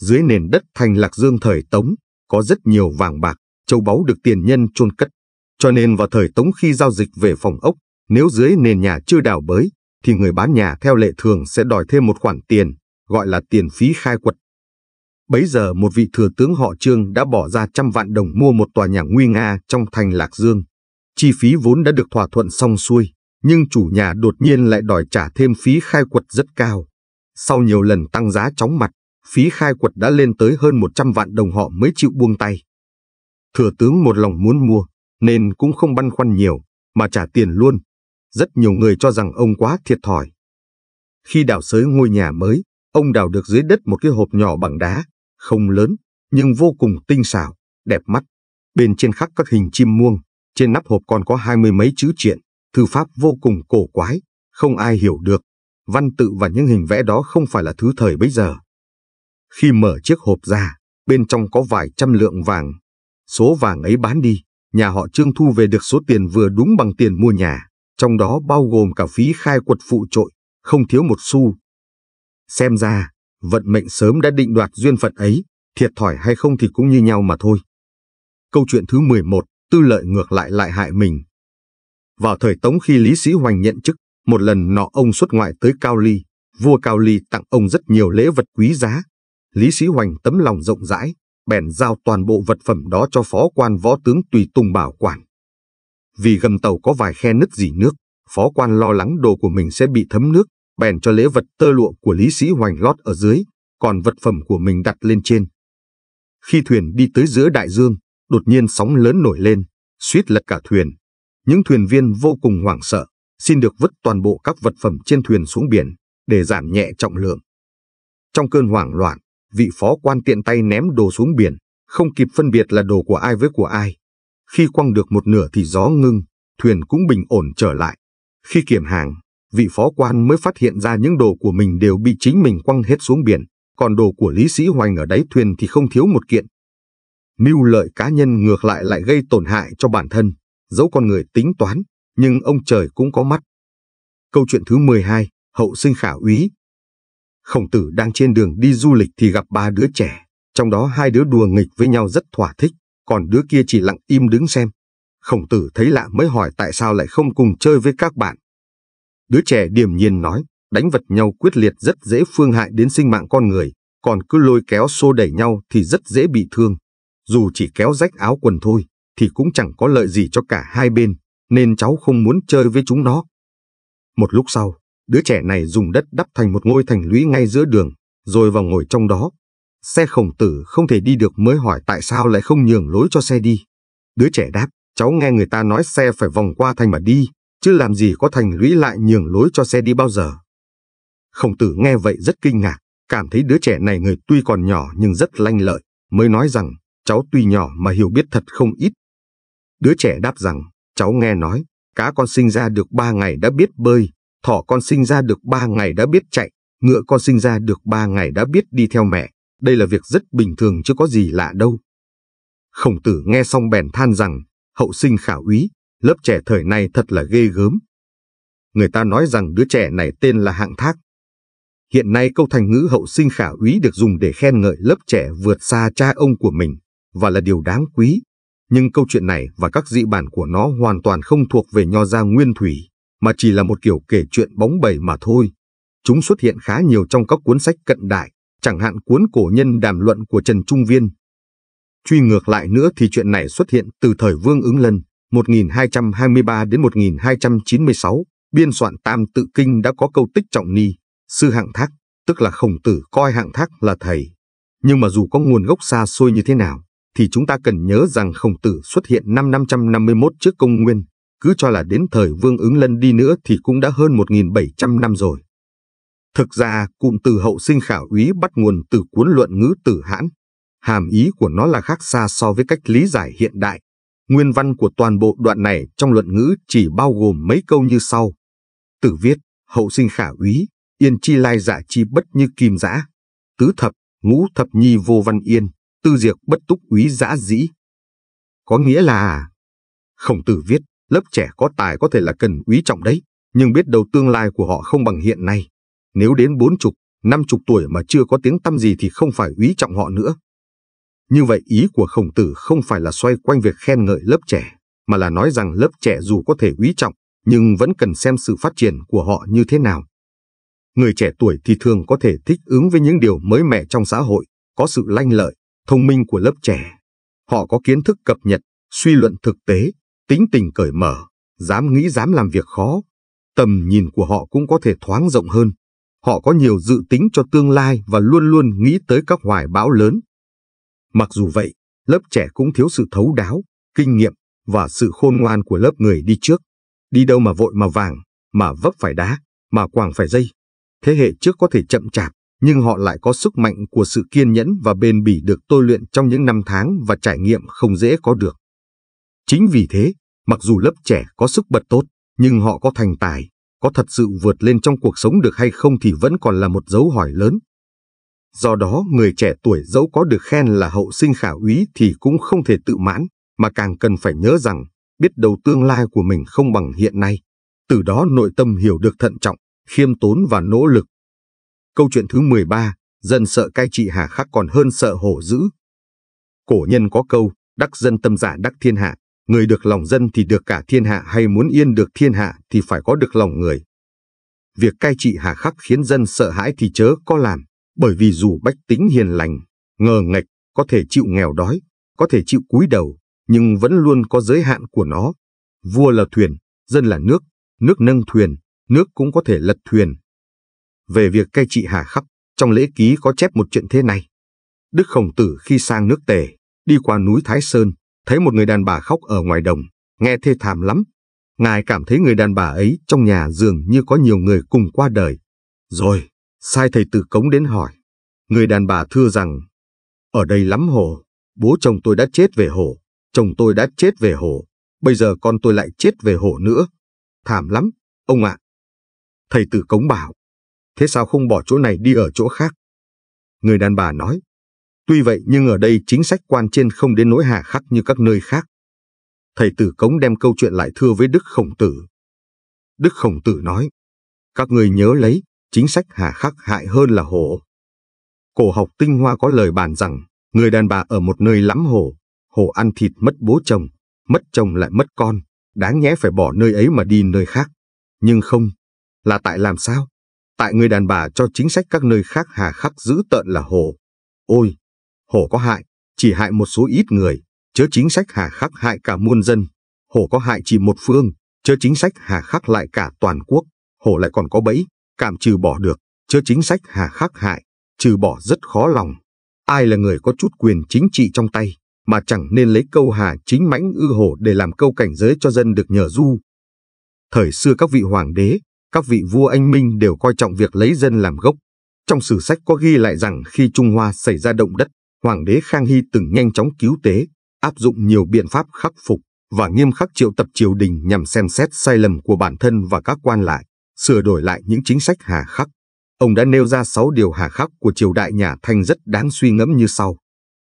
Dưới nền đất thành Lạc Dương thời Tống, có rất nhiều vàng bạc, châu báu được tiền nhân chôn cất. Cho nên vào thời Tống khi giao dịch về phòng ốc, nếu dưới nền nhà chưa đào bới, thì người bán nhà theo lệ thường sẽ đòi thêm một khoản tiền, gọi là tiền phí khai quật Bấy giờ một vị thừa tướng họ Trương đã bỏ ra trăm vạn đồng mua một tòa nhà nguy nga trong thành Lạc Dương. Chi phí vốn đã được thỏa thuận xong xuôi, nhưng chủ nhà đột nhiên lại đòi trả thêm phí khai quật rất cao. Sau nhiều lần tăng giá chóng mặt, phí khai quật đã lên tới hơn 100 vạn đồng họ mới chịu buông tay. Thừa tướng một lòng muốn mua, nên cũng không băn khoăn nhiều, mà trả tiền luôn. Rất nhiều người cho rằng ông quá thiệt thòi. Khi đào sới ngôi nhà mới, ông đào được dưới đất một cái hộp nhỏ bằng đá, không lớn, nhưng vô cùng tinh xảo, đẹp mắt. Bên trên khắc các hình chim muông, trên nắp hộp còn có hai mươi mấy chữ truyện, thư pháp vô cùng cổ quái, không ai hiểu được. Văn tự và những hình vẽ đó không phải là thứ thời bấy giờ. Khi mở chiếc hộp ra, bên trong có vài trăm lượng vàng. Số vàng ấy bán đi, nhà họ Trương thu về được số tiền vừa đúng bằng tiền mua nhà, trong đó bao gồm cả phí khai quật phụ trội, không thiếu một xu. Xem ra, vận mệnh sớm đã định đoạt duyên phận ấy, thiệt thòi hay không thì cũng như nhau mà thôi. Câu chuyện thứ 11, tư lợi ngược lại lại hại mình. Vào thời Tống khi Lý Sĩ Hoành nhận chức, một lần nọ ông xuất ngoại tới Cao Ly, vua Cao Ly tặng ông rất nhiều lễ vật quý giá. Lý Sĩ Hoành tấm lòng rộng rãi, bèn giao toàn bộ vật phẩm đó cho phó quan võ tướng Tùy Tùng bảo quản. Vì gầm tàu có vài khe nứt dỉ nước, phó quan lo lắng đồ của mình sẽ bị thấm nước, bèn cho lễ vật tơ lụa của Lý Sĩ Hoành lót ở dưới, còn vật phẩm của mình đặt lên trên. Khi thuyền đi tới giữa đại dương, đột nhiên sóng lớn nổi lên, suýt lật cả thuyền. Những thuyền viên vô cùng hoảng sợ, xin được vứt toàn bộ các vật phẩm trên thuyền xuống biển để giảm nhẹ trọng lượng. Trong cơn hoảng loạn, vị phó quan tiện tay ném đồ xuống biển, không kịp phân biệt là đồ của ai với của ai. Khi quăng được một nửa thì gió ngưng, thuyền cũng bình ổn trở lại. Khi kiểm hàng, vị phó quan mới phát hiện ra những đồ của mình đều bị chính mình quăng hết xuống biển, còn đồ của Lý Sĩ Hoành ở đáy thuyền thì không thiếu một kiện. Mưu lợi cá nhân ngược lại lại gây tổn hại cho bản thân, dẫu con người tính toán, nhưng ông trời cũng có mắt. Câu chuyện thứ 12, Hậu sinh khả úy Khổng tử đang trên đường đi du lịch thì gặp ba đứa trẻ, trong đó hai đứa đùa nghịch với nhau rất thỏa thích, còn đứa kia chỉ lặng im đứng xem. Khổng tử thấy lạ mới hỏi tại sao lại không cùng chơi với các bạn. Đứa trẻ điềm nhiên nói, đánh vật nhau quyết liệt rất dễ phương hại đến sinh mạng con người, còn cứ lôi kéo xô đẩy nhau thì rất dễ bị thương. Dù chỉ kéo rách áo quần thôi, thì cũng chẳng có lợi gì cho cả hai bên, nên cháu không muốn chơi với chúng nó. Một lúc sau, đứa trẻ này dùng đất đắp thành một ngôi thành lũy ngay giữa đường, rồi vào ngồi trong đó. Xe khổng tử không thể đi được mới hỏi tại sao lại không nhường lối cho xe đi. Đứa trẻ đáp, cháu nghe người ta nói xe phải vòng qua thành mà đi, chứ làm gì có thành lũy lại nhường lối cho xe đi bao giờ. Khổng tử nghe vậy rất kinh ngạc, cảm thấy đứa trẻ này người tuy còn nhỏ nhưng rất lanh lợi, mới nói rằng cháu tuy nhỏ mà hiểu biết thật không ít. Đứa trẻ đáp rằng, cháu nghe nói, cá con sinh ra được ba ngày đã biết bơi, thỏ con sinh ra được ba ngày đã biết chạy, ngựa con sinh ra được ba ngày đã biết đi theo mẹ. Đây là việc rất bình thường chứ có gì lạ đâu. Khổng tử nghe xong bèn than rằng, hậu sinh khả úy, Lớp trẻ thời này thật là ghê gớm. Người ta nói rằng đứa trẻ này tên là Hạng Thác. Hiện nay câu thành ngữ hậu sinh khả úy được dùng để khen ngợi lớp trẻ vượt xa cha ông của mình và là điều đáng quý. Nhưng câu chuyện này và các dị bản của nó hoàn toàn không thuộc về nho gia nguyên thủy, mà chỉ là một kiểu kể chuyện bóng bẩy mà thôi. Chúng xuất hiện khá nhiều trong các cuốn sách cận đại, chẳng hạn cuốn cổ nhân đàm luận của Trần Trung Viên. Truy ngược lại nữa thì chuyện này xuất hiện từ thời Vương Ứng Lân. 1223 đến 1296, biên soạn Tam Tự Kinh đã có câu tích trọng ni, sư hạng thác, tức là khổng tử coi hạng thác là thầy. Nhưng mà dù có nguồn gốc xa xôi như thế nào, thì chúng ta cần nhớ rằng khổng tử xuất hiện năm 551 trước công nguyên, cứ cho là đến thời Vương ứng lân đi nữa thì cũng đã hơn 1.700 năm rồi. Thực ra, cụm từ hậu sinh khảo úy bắt nguồn từ cuốn luận ngữ tử hãn. Hàm ý của nó là khác xa so với cách lý giải hiện đại, Nguyên văn của toàn bộ đoạn này trong luận ngữ chỉ bao gồm mấy câu như sau. Tử viết, hậu sinh khả úy, yên chi lai giả dạ chi bất như kim giã, tứ thập, ngũ thập nhi vô văn yên, tư diệt bất túc úy giã dĩ. Có nghĩa là, khổng tử viết, lớp trẻ có tài có thể là cần úy trọng đấy, nhưng biết đâu tương lai của họ không bằng hiện nay. Nếu đến bốn chục, năm chục tuổi mà chưa có tiếng tăm gì thì không phải úy trọng họ nữa, như vậy ý của khổng tử không phải là xoay quanh việc khen ngợi lớp trẻ, mà là nói rằng lớp trẻ dù có thể quý trọng, nhưng vẫn cần xem sự phát triển của họ như thế nào. Người trẻ tuổi thì thường có thể thích ứng với những điều mới mẻ trong xã hội, có sự lanh lợi, thông minh của lớp trẻ. Họ có kiến thức cập nhật, suy luận thực tế, tính tình cởi mở, dám nghĩ dám làm việc khó. Tầm nhìn của họ cũng có thể thoáng rộng hơn. Họ có nhiều dự tính cho tương lai và luôn luôn nghĩ tới các hoài bão lớn, Mặc dù vậy, lớp trẻ cũng thiếu sự thấu đáo, kinh nghiệm và sự khôn ngoan của lớp người đi trước. Đi đâu mà vội mà vàng, mà vấp phải đá, mà quàng phải dây. Thế hệ trước có thể chậm chạp, nhưng họ lại có sức mạnh của sự kiên nhẫn và bền bỉ được tôi luyện trong những năm tháng và trải nghiệm không dễ có được. Chính vì thế, mặc dù lớp trẻ có sức bật tốt, nhưng họ có thành tài, có thật sự vượt lên trong cuộc sống được hay không thì vẫn còn là một dấu hỏi lớn. Do đó người trẻ tuổi dẫu có được khen là hậu sinh khả úy thì cũng không thể tự mãn, mà càng cần phải nhớ rằng biết đầu tương lai của mình không bằng hiện nay. Từ đó nội tâm hiểu được thận trọng, khiêm tốn và nỗ lực. Câu chuyện thứ 13, dân sợ cai trị hà khắc còn hơn sợ hổ dữ. Cổ nhân có câu, đắc dân tâm giả đắc thiên hạ, người được lòng dân thì được cả thiên hạ hay muốn yên được thiên hạ thì phải có được lòng người. Việc cai trị hà khắc khiến dân sợ hãi thì chớ có làm, bởi vì dù bách tính hiền lành, ngờ nghịch, có thể chịu nghèo đói, có thể chịu cúi đầu, nhưng vẫn luôn có giới hạn của nó. Vua là thuyền, dân là nước, nước nâng thuyền, nước cũng có thể lật thuyền. Về việc cai trị Hà Khắc, trong lễ ký có chép một chuyện thế này. Đức Khổng Tử khi sang nước Tề, đi qua núi Thái Sơn, thấy một người đàn bà khóc ở ngoài đồng, nghe thê thảm lắm. Ngài cảm thấy người đàn bà ấy trong nhà dường như có nhiều người cùng qua đời. Rồi, sai thầy tử cống đến hỏi. Người đàn bà thưa rằng, ở đây lắm hổ bố chồng tôi đã chết về hổ chồng tôi đã chết về hổ bây giờ con tôi lại chết về hổ nữa. Thảm lắm, ông ạ. Thầy tử cống bảo, thế sao không bỏ chỗ này đi ở chỗ khác? Người đàn bà nói, tuy vậy nhưng ở đây chính sách quan trên không đến nỗi hà khắc như các nơi khác. Thầy tử cống đem câu chuyện lại thưa với Đức Khổng Tử. Đức Khổng Tử nói, các người nhớ lấy, chính sách hà khắc hại hơn là hổ. Cổ học tinh hoa có lời bàn rằng, người đàn bà ở một nơi lắm hổ, hổ ăn thịt mất bố chồng, mất chồng lại mất con, đáng nhẽ phải bỏ nơi ấy mà đi nơi khác. Nhưng không, là tại làm sao? Tại người đàn bà cho chính sách các nơi khác hà khắc giữ tợn là hổ. Ôi, hổ có hại, chỉ hại một số ít người, chứ chính sách hà khắc hại cả muôn dân. Hổ có hại chỉ một phương, chứ chính sách hà khắc lại cả toàn quốc, hổ lại còn có bẫy, Cảm trừ bỏ được, chứ chính sách hà khắc hại, trừ bỏ rất khó lòng. Ai là người có chút quyền chính trị trong tay, mà chẳng nên lấy câu hà chính mãnh ư hổ để làm câu cảnh giới cho dân được nhờ du. Thời xưa các vị hoàng đế, các vị vua anh minh đều coi trọng việc lấy dân làm gốc. Trong sử sách có ghi lại rằng khi Trung Hoa xảy ra động đất, Hoàng đế Khang Hy từng nhanh chóng cứu tế, áp dụng nhiều biện pháp khắc phục và nghiêm khắc triệu tập triều đình nhằm xem xét sai lầm của bản thân và các quan lại sửa đổi lại những chính sách hà khắc. Ông đã nêu ra 6 điều hà khắc của triều đại nhà Thanh rất đáng suy ngẫm như sau.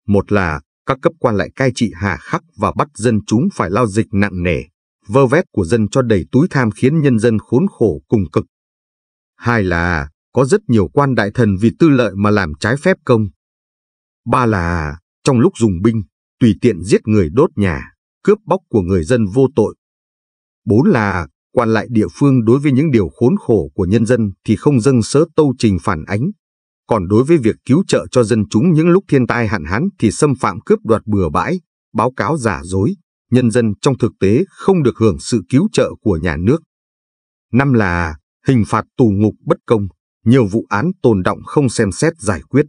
Một là các cấp quan lại cai trị hà khắc và bắt dân chúng phải lao dịch nặng nề, vơ vét của dân cho đầy túi tham khiến nhân dân khốn khổ cùng cực. Hai là có rất nhiều quan đại thần vì tư lợi mà làm trái phép công. Ba là trong lúc dùng binh, tùy tiện giết người đốt nhà, cướp bóc của người dân vô tội. Bốn là quan lại địa phương đối với những điều khốn khổ của nhân dân thì không dâng sớ tâu trình phản ánh. Còn đối với việc cứu trợ cho dân chúng những lúc thiên tai hạn hán thì xâm phạm cướp đoạt bừa bãi, báo cáo giả dối, nhân dân trong thực tế không được hưởng sự cứu trợ của nhà nước. Năm là hình phạt tù ngục bất công, nhiều vụ án tồn động không xem xét giải quyết.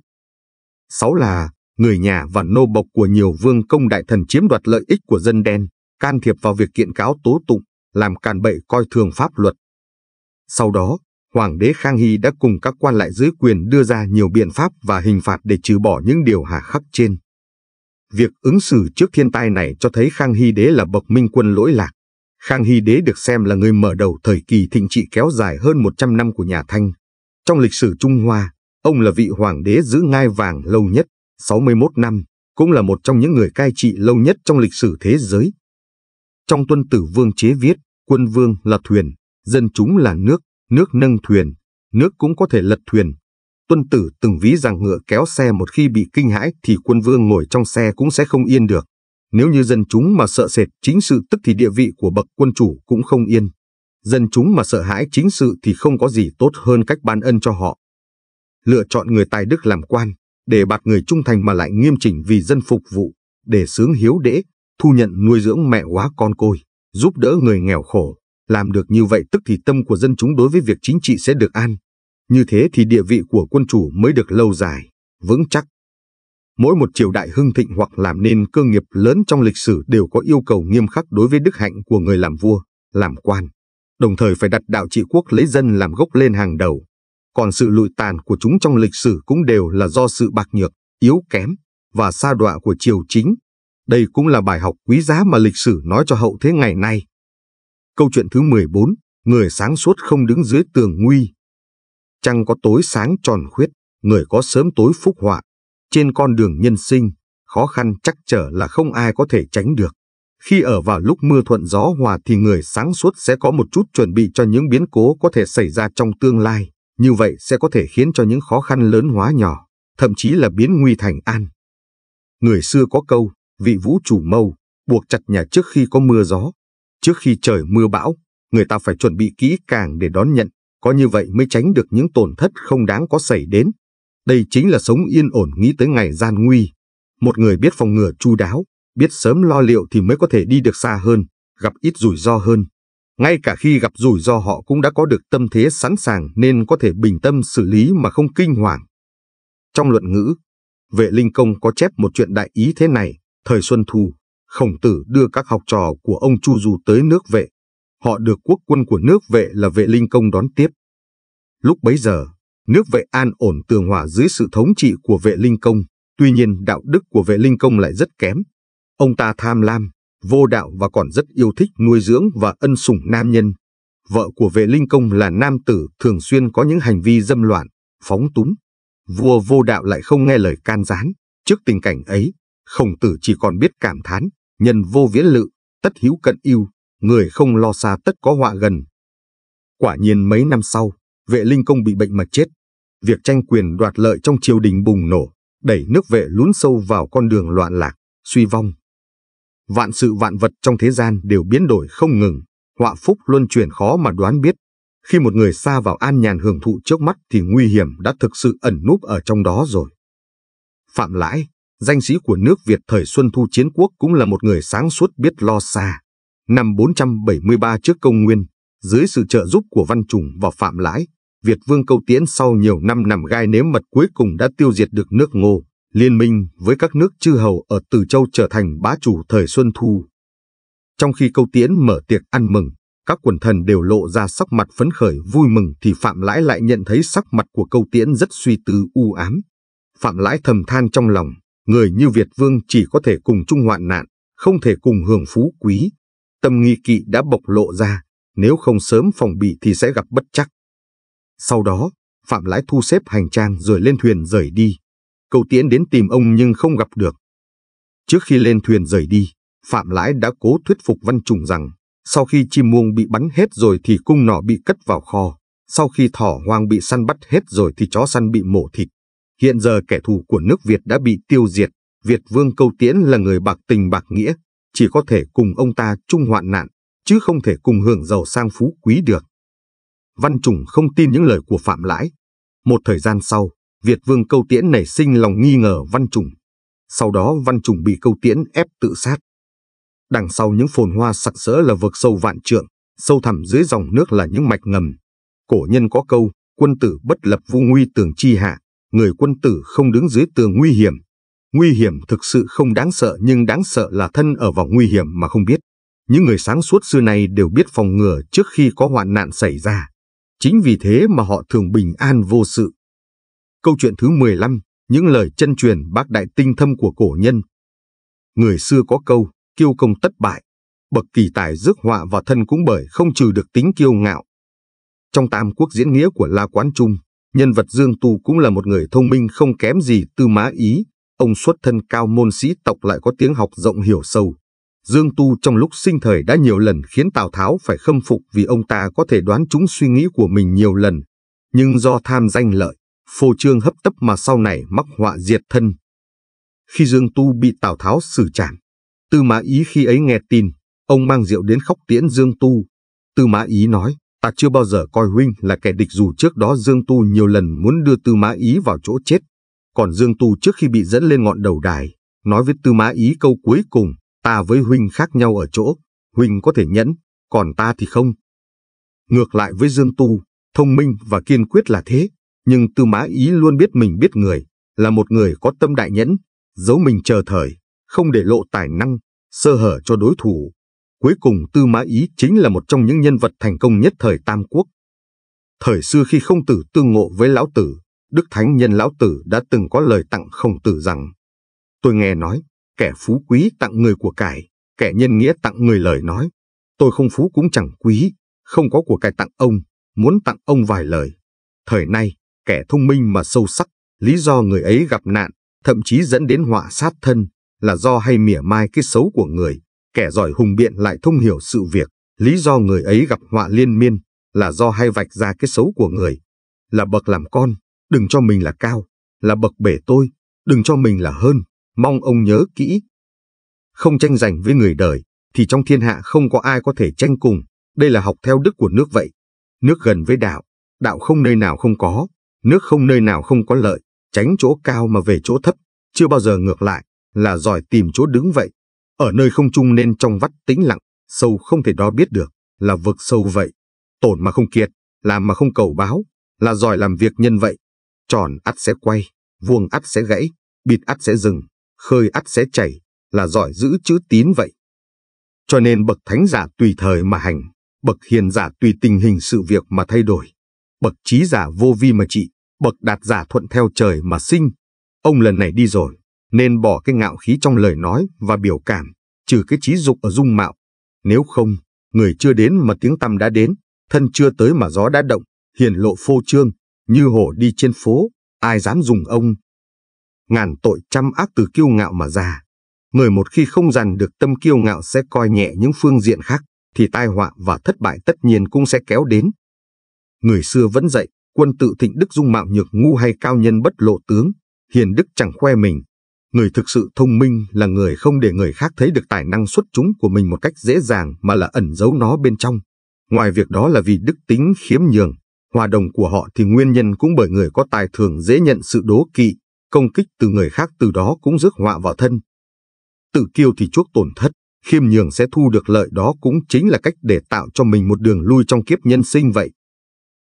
Sáu là người nhà và nô bộc của nhiều vương công đại thần chiếm đoạt lợi ích của dân đen, can thiệp vào việc kiện cáo tố tụng, làm càn bậy coi thường pháp luật. Sau đó, Hoàng đế Khang Hy đã cùng các quan lại dưới quyền đưa ra nhiều biện pháp và hình phạt để trừ bỏ những điều hà khắc trên. Việc ứng xử trước thiên tai này cho thấy Khang Hy đế là bậc minh quân lỗi lạc. Khang Hy đế được xem là người mở đầu thời kỳ thịnh trị kéo dài hơn 100 năm của nhà Thanh. Trong lịch sử Trung Hoa, ông là vị hoàng đế giữ ngai vàng lâu nhất, 61 năm, cũng là một trong những người cai trị lâu nhất trong lịch sử thế giới. Trong tuân tử vương chế viết, Quân vương là thuyền, dân chúng là nước, nước nâng thuyền, nước cũng có thể lật thuyền. Tuân tử từng ví rằng ngựa kéo xe một khi bị kinh hãi thì quân vương ngồi trong xe cũng sẽ không yên được. Nếu như dân chúng mà sợ sệt chính sự tức thì địa vị của bậc quân chủ cũng không yên. Dân chúng mà sợ hãi chính sự thì không có gì tốt hơn cách ban ân cho họ. Lựa chọn người tài đức làm quan, để bạt người trung thành mà lại nghiêm chỉnh vì dân phục vụ, để sướng hiếu đễ, thu nhận nuôi dưỡng mẹ quá con côi giúp đỡ người nghèo khổ. Làm được như vậy tức thì tâm của dân chúng đối với việc chính trị sẽ được an. Như thế thì địa vị của quân chủ mới được lâu dài, vững chắc. Mỗi một triều đại hưng thịnh hoặc làm nên cơ nghiệp lớn trong lịch sử đều có yêu cầu nghiêm khắc đối với đức hạnh của người làm vua, làm quan. Đồng thời phải đặt đạo trị quốc lấy dân làm gốc lên hàng đầu. Còn sự lụi tàn của chúng trong lịch sử cũng đều là do sự bạc nhược, yếu kém và sa đọa của triều chính đây cũng là bài học quý giá mà lịch sử nói cho hậu thế ngày nay. Câu chuyện thứ 14, người sáng suốt không đứng dưới tường nguy. Trăng có tối sáng tròn khuyết, người có sớm tối phúc họa. Trên con đường nhân sinh, khó khăn chắc trở là không ai có thể tránh được. Khi ở vào lúc mưa thuận gió hòa thì người sáng suốt sẽ có một chút chuẩn bị cho những biến cố có thể xảy ra trong tương lai. Như vậy sẽ có thể khiến cho những khó khăn lớn hóa nhỏ, thậm chí là biến nguy thành an. Người xưa có câu, vị vũ chủ mâu, buộc chặt nhà trước khi có mưa gió, trước khi trời mưa bão, người ta phải chuẩn bị kỹ càng để đón nhận, có như vậy mới tránh được những tổn thất không đáng có xảy đến. Đây chính là sống yên ổn nghĩ tới ngày gian nguy. Một người biết phòng ngừa chu đáo, biết sớm lo liệu thì mới có thể đi được xa hơn, gặp ít rủi ro hơn. Ngay cả khi gặp rủi ro họ cũng đã có được tâm thế sẵn sàng nên có thể bình tâm xử lý mà không kinh hoàng. Trong luận ngữ, vệ linh công có chép một chuyện đại ý thế này. Thời Xuân Thu, Khổng Tử đưa các học trò của ông Chu Du tới nước vệ. Họ được quốc quân của nước vệ là vệ linh công đón tiếp. Lúc bấy giờ, nước vệ an ổn tường hòa dưới sự thống trị của vệ linh công. Tuy nhiên đạo đức của vệ linh công lại rất kém. Ông ta tham lam, vô đạo và còn rất yêu thích nuôi dưỡng và ân sủng nam nhân. Vợ của vệ linh công là nam tử thường xuyên có những hành vi dâm loạn, phóng túng. Vua vô đạo lại không nghe lời can gián. Trước tình cảnh ấy, Khổng tử chỉ còn biết cảm thán, nhân vô viễn lự, tất hữu cận yêu, người không lo xa tất có họa gần. Quả nhiên mấy năm sau, vệ linh công bị bệnh mà chết. Việc tranh quyền đoạt lợi trong triều đình bùng nổ, đẩy nước vệ lún sâu vào con đường loạn lạc, suy vong. Vạn sự vạn vật trong thế gian đều biến đổi không ngừng, họa phúc luôn chuyển khó mà đoán biết. Khi một người xa vào an nhàn hưởng thụ trước mắt thì nguy hiểm đã thực sự ẩn núp ở trong đó rồi. Phạm Lãi, danh sĩ của nước Việt thời Xuân Thu Chiến Quốc cũng là một người sáng suốt biết lo xa. Năm 473 trước công nguyên, dưới sự trợ giúp của Văn Trùng và Phạm Lãi, Việt Vương Câu Tiễn sau nhiều năm nằm gai nếm mật cuối cùng đã tiêu diệt được nước Ngô, liên minh với các nước chư hầu ở Từ Châu trở thành bá chủ thời Xuân Thu. Trong khi Câu Tiễn mở tiệc ăn mừng, các quần thần đều lộ ra sắc mặt phấn khởi vui mừng thì Phạm Lãi lại nhận thấy sắc mặt của Câu Tiễn rất suy tư u ám. Phạm Lãi thầm than trong lòng, người như Việt Vương chỉ có thể cùng chung hoạn nạn, không thể cùng hưởng phú quý. Tâm nghi kỵ đã bộc lộ ra, nếu không sớm phòng bị thì sẽ gặp bất chắc. Sau đó, Phạm Lãi thu xếp hành trang rồi lên thuyền rời đi. Cầu Tiễn đến tìm ông nhưng không gặp được. Trước khi lên thuyền rời đi, Phạm Lãi đã cố thuyết phục Văn Trùng rằng sau khi chim muông bị bắn hết rồi thì cung nỏ bị cất vào kho, sau khi thỏ hoang bị săn bắt hết rồi thì chó săn bị mổ thịt. Hiện giờ kẻ thù của nước Việt đã bị tiêu diệt, Việt Vương Câu Tiễn là người bạc tình bạc nghĩa, chỉ có thể cùng ông ta chung hoạn nạn, chứ không thể cùng hưởng giàu sang phú quý được. Văn Trùng không tin những lời của Phạm Lãi. Một thời gian sau, Việt Vương Câu Tiễn nảy sinh lòng nghi ngờ Văn Trùng. Sau đó Văn Trùng bị Câu Tiễn ép tự sát. Đằng sau những phồn hoa sặc sỡ là vực sâu vạn trượng, sâu thẳm dưới dòng nước là những mạch ngầm. Cổ nhân có câu, quân tử bất lập vô nguy tường chi hạ, người quân tử không đứng dưới tường nguy hiểm. Nguy hiểm thực sự không đáng sợ nhưng đáng sợ là thân ở vào nguy hiểm mà không biết. Những người sáng suốt xưa này đều biết phòng ngừa trước khi có hoạn nạn xảy ra. Chính vì thế mà họ thường bình an vô sự. Câu chuyện thứ 15, những lời chân truyền bác đại tinh thâm của cổ nhân. Người xưa có câu, kiêu công tất bại, bậc kỳ tài rước họa vào thân cũng bởi không trừ được tính kiêu ngạo. Trong Tam Quốc diễn nghĩa của La Quán Trung, Nhân vật Dương Tu cũng là một người thông minh không kém gì Tư Mã Ý. Ông xuất thân cao môn sĩ tộc lại có tiếng học rộng hiểu sâu. Dương Tu trong lúc sinh thời đã nhiều lần khiến Tào Tháo phải khâm phục vì ông ta có thể đoán trúng suy nghĩ của mình nhiều lần. Nhưng do tham danh lợi, phô trương hấp tấp mà sau này mắc họa diệt thân. Khi Dương Tu bị Tào Tháo xử trảm, Tư Mã Ý khi ấy nghe tin, ông mang rượu đến khóc tiễn Dương Tu. Tư Mã Ý nói, Ta chưa bao giờ coi huynh là kẻ địch dù trước đó Dương Tu nhiều lần muốn đưa Tư Mã Ý vào chỗ chết. Còn Dương Tu trước khi bị dẫn lên ngọn đầu đài, nói với Tư Mã Ý câu cuối cùng, ta với huynh khác nhau ở chỗ, huynh có thể nhẫn, còn ta thì không. Ngược lại với Dương Tu, thông minh và kiên quyết là thế, nhưng Tư Mã Ý luôn biết mình biết người, là một người có tâm đại nhẫn, giấu mình chờ thời, không để lộ tài năng, sơ hở cho đối thủ. Cuối cùng Tư Mã Ý chính là một trong những nhân vật thành công nhất thời Tam Quốc. Thời xưa khi không tử tương ngộ với Lão Tử, Đức Thánh Nhân Lão Tử đã từng có lời tặng không tử rằng Tôi nghe nói, kẻ phú quý tặng người của cải, kẻ nhân nghĩa tặng người lời nói. Tôi không phú cũng chẳng quý, không có của cải tặng ông, muốn tặng ông vài lời. Thời nay, kẻ thông minh mà sâu sắc, lý do người ấy gặp nạn, thậm chí dẫn đến họa sát thân, là do hay mỉa mai cái xấu của người, Kẻ giỏi hùng biện lại thông hiểu sự việc, lý do người ấy gặp họa liên miên là do hay vạch ra cái xấu của người. Là bậc làm con, đừng cho mình là cao, là bậc bể tôi, đừng cho mình là hơn, mong ông nhớ kỹ. Không tranh giành với người đời, thì trong thiên hạ không có ai có thể tranh cùng, đây là học theo đức của nước vậy. Nước gần với đạo, đạo không nơi nào không có, nước không nơi nào không có lợi, tránh chỗ cao mà về chỗ thấp, chưa bao giờ ngược lại, là giỏi tìm chỗ đứng vậy. Ở nơi không trung nên trong vắt tĩnh lặng, sâu không thể đo biết được, là vực sâu vậy. Tổn mà không kiệt, làm mà không cầu báo, là giỏi làm việc nhân vậy. Tròn ắt sẽ quay, vuông ắt sẽ gãy, bịt ắt sẽ dừng, khơi ắt sẽ chảy, là giỏi giữ chữ tín vậy. Cho nên bậc thánh giả tùy thời mà hành, bậc hiền giả tùy tình hình sự việc mà thay đổi, bậc trí giả vô vi mà trị, bậc đạt giả thuận theo trời mà sinh. Ông lần này đi rồi, nên bỏ cái ngạo khí trong lời nói và biểu cảm, trừ cái trí dục ở dung mạo. Nếu không, người chưa đến mà tiếng tăm đã đến, thân chưa tới mà gió đã động, hiền lộ phô trương, như hổ đi trên phố, ai dám dùng ông. Ngàn tội trăm ác từ kiêu ngạo mà ra. Người một khi không dằn được tâm kiêu ngạo sẽ coi nhẹ những phương diện khác, thì tai họa và thất bại tất nhiên cũng sẽ kéo đến. Người xưa vẫn dạy, quân tự thịnh đức dung mạo nhược ngu hay cao nhân bất lộ tướng, hiền đức chẳng khoe mình, Người thực sự thông minh là người không để người khác thấy được tài năng xuất chúng của mình một cách dễ dàng mà là ẩn giấu nó bên trong. Ngoài việc đó là vì đức tính khiếm nhường, hòa đồng của họ thì nguyên nhân cũng bởi người có tài thường dễ nhận sự đố kỵ, công kích từ người khác từ đó cũng rước họa vào thân. Tự kiêu thì chuốc tổn thất, khiêm nhường sẽ thu được lợi đó cũng chính là cách để tạo cho mình một đường lui trong kiếp nhân sinh vậy.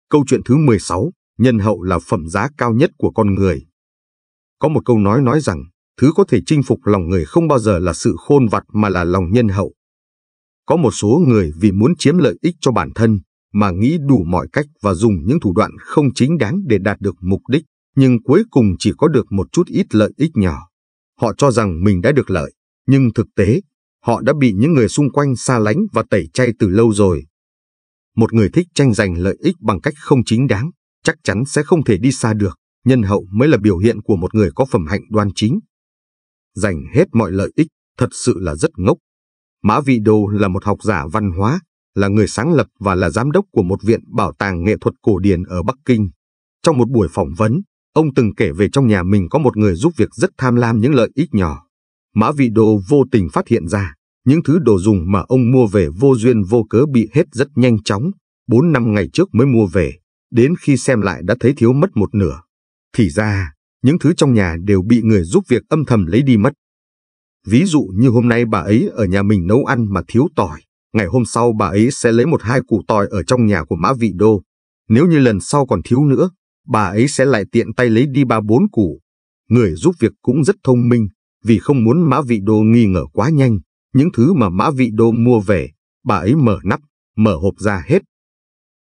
Câu chuyện thứ 16, nhân hậu là phẩm giá cao nhất của con người. Có một câu nói nói rằng, Thứ có thể chinh phục lòng người không bao giờ là sự khôn vặt mà là lòng nhân hậu. Có một số người vì muốn chiếm lợi ích cho bản thân mà nghĩ đủ mọi cách và dùng những thủ đoạn không chính đáng để đạt được mục đích, nhưng cuối cùng chỉ có được một chút ít lợi ích nhỏ. Họ cho rằng mình đã được lợi, nhưng thực tế, họ đã bị những người xung quanh xa lánh và tẩy chay từ lâu rồi. Một người thích tranh giành lợi ích bằng cách không chính đáng, chắc chắn sẽ không thể đi xa được. Nhân hậu mới là biểu hiện của một người có phẩm hạnh đoan chính, giành hết mọi lợi ích, thật sự là rất ngốc. Mã Vị Đô là một học giả văn hóa, là người sáng lập và là giám đốc của một viện bảo tàng nghệ thuật cổ điển ở Bắc Kinh. Trong một buổi phỏng vấn, ông từng kể về trong nhà mình có một người giúp việc rất tham lam những lợi ích nhỏ. Mã Vị Đô vô tình phát hiện ra, những thứ đồ dùng mà ông mua về vô duyên vô cớ bị hết rất nhanh chóng, 4 năm ngày trước mới mua về, đến khi xem lại đã thấy thiếu mất một nửa. Thì ra, những thứ trong nhà đều bị người giúp việc âm thầm lấy đi mất. Ví dụ như hôm nay bà ấy ở nhà mình nấu ăn mà thiếu tỏi, ngày hôm sau bà ấy sẽ lấy một hai củ tỏi ở trong nhà của Mã Vị Đô. Nếu như lần sau còn thiếu nữa, bà ấy sẽ lại tiện tay lấy đi ba bốn củ. Người giúp việc cũng rất thông minh, vì không muốn Mã Vị Đô nghi ngờ quá nhanh. Những thứ mà Mã Vị Đô mua về, bà ấy mở nắp, mở hộp ra hết.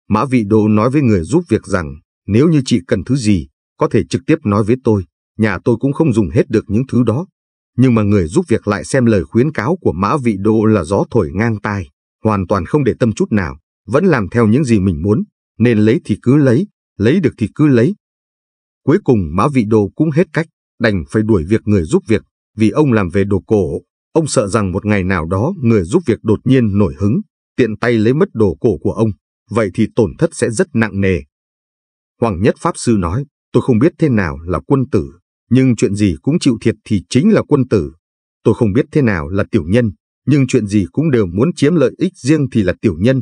Mã Vị Đô nói với người giúp việc rằng, nếu như chị cần thứ gì, có thể trực tiếp nói với tôi, nhà tôi cũng không dùng hết được những thứ đó. Nhưng mà người giúp việc lại xem lời khuyến cáo của Mã Vị Đô là gió thổi ngang tai, hoàn toàn không để tâm chút nào, vẫn làm theo những gì mình muốn, nên lấy thì cứ lấy, lấy được thì cứ lấy. Cuối cùng Mã Vị Đô cũng hết cách, đành phải đuổi việc người giúp việc, vì ông làm về đồ cổ, ông sợ rằng một ngày nào đó người giúp việc đột nhiên nổi hứng, tiện tay lấy mất đồ cổ của ông, vậy thì tổn thất sẽ rất nặng nề. Hoàng Nhất Pháp Sư nói, Tôi không biết thế nào là quân tử, nhưng chuyện gì cũng chịu thiệt thì chính là quân tử. Tôi không biết thế nào là tiểu nhân, nhưng chuyện gì cũng đều muốn chiếm lợi ích riêng thì là tiểu nhân.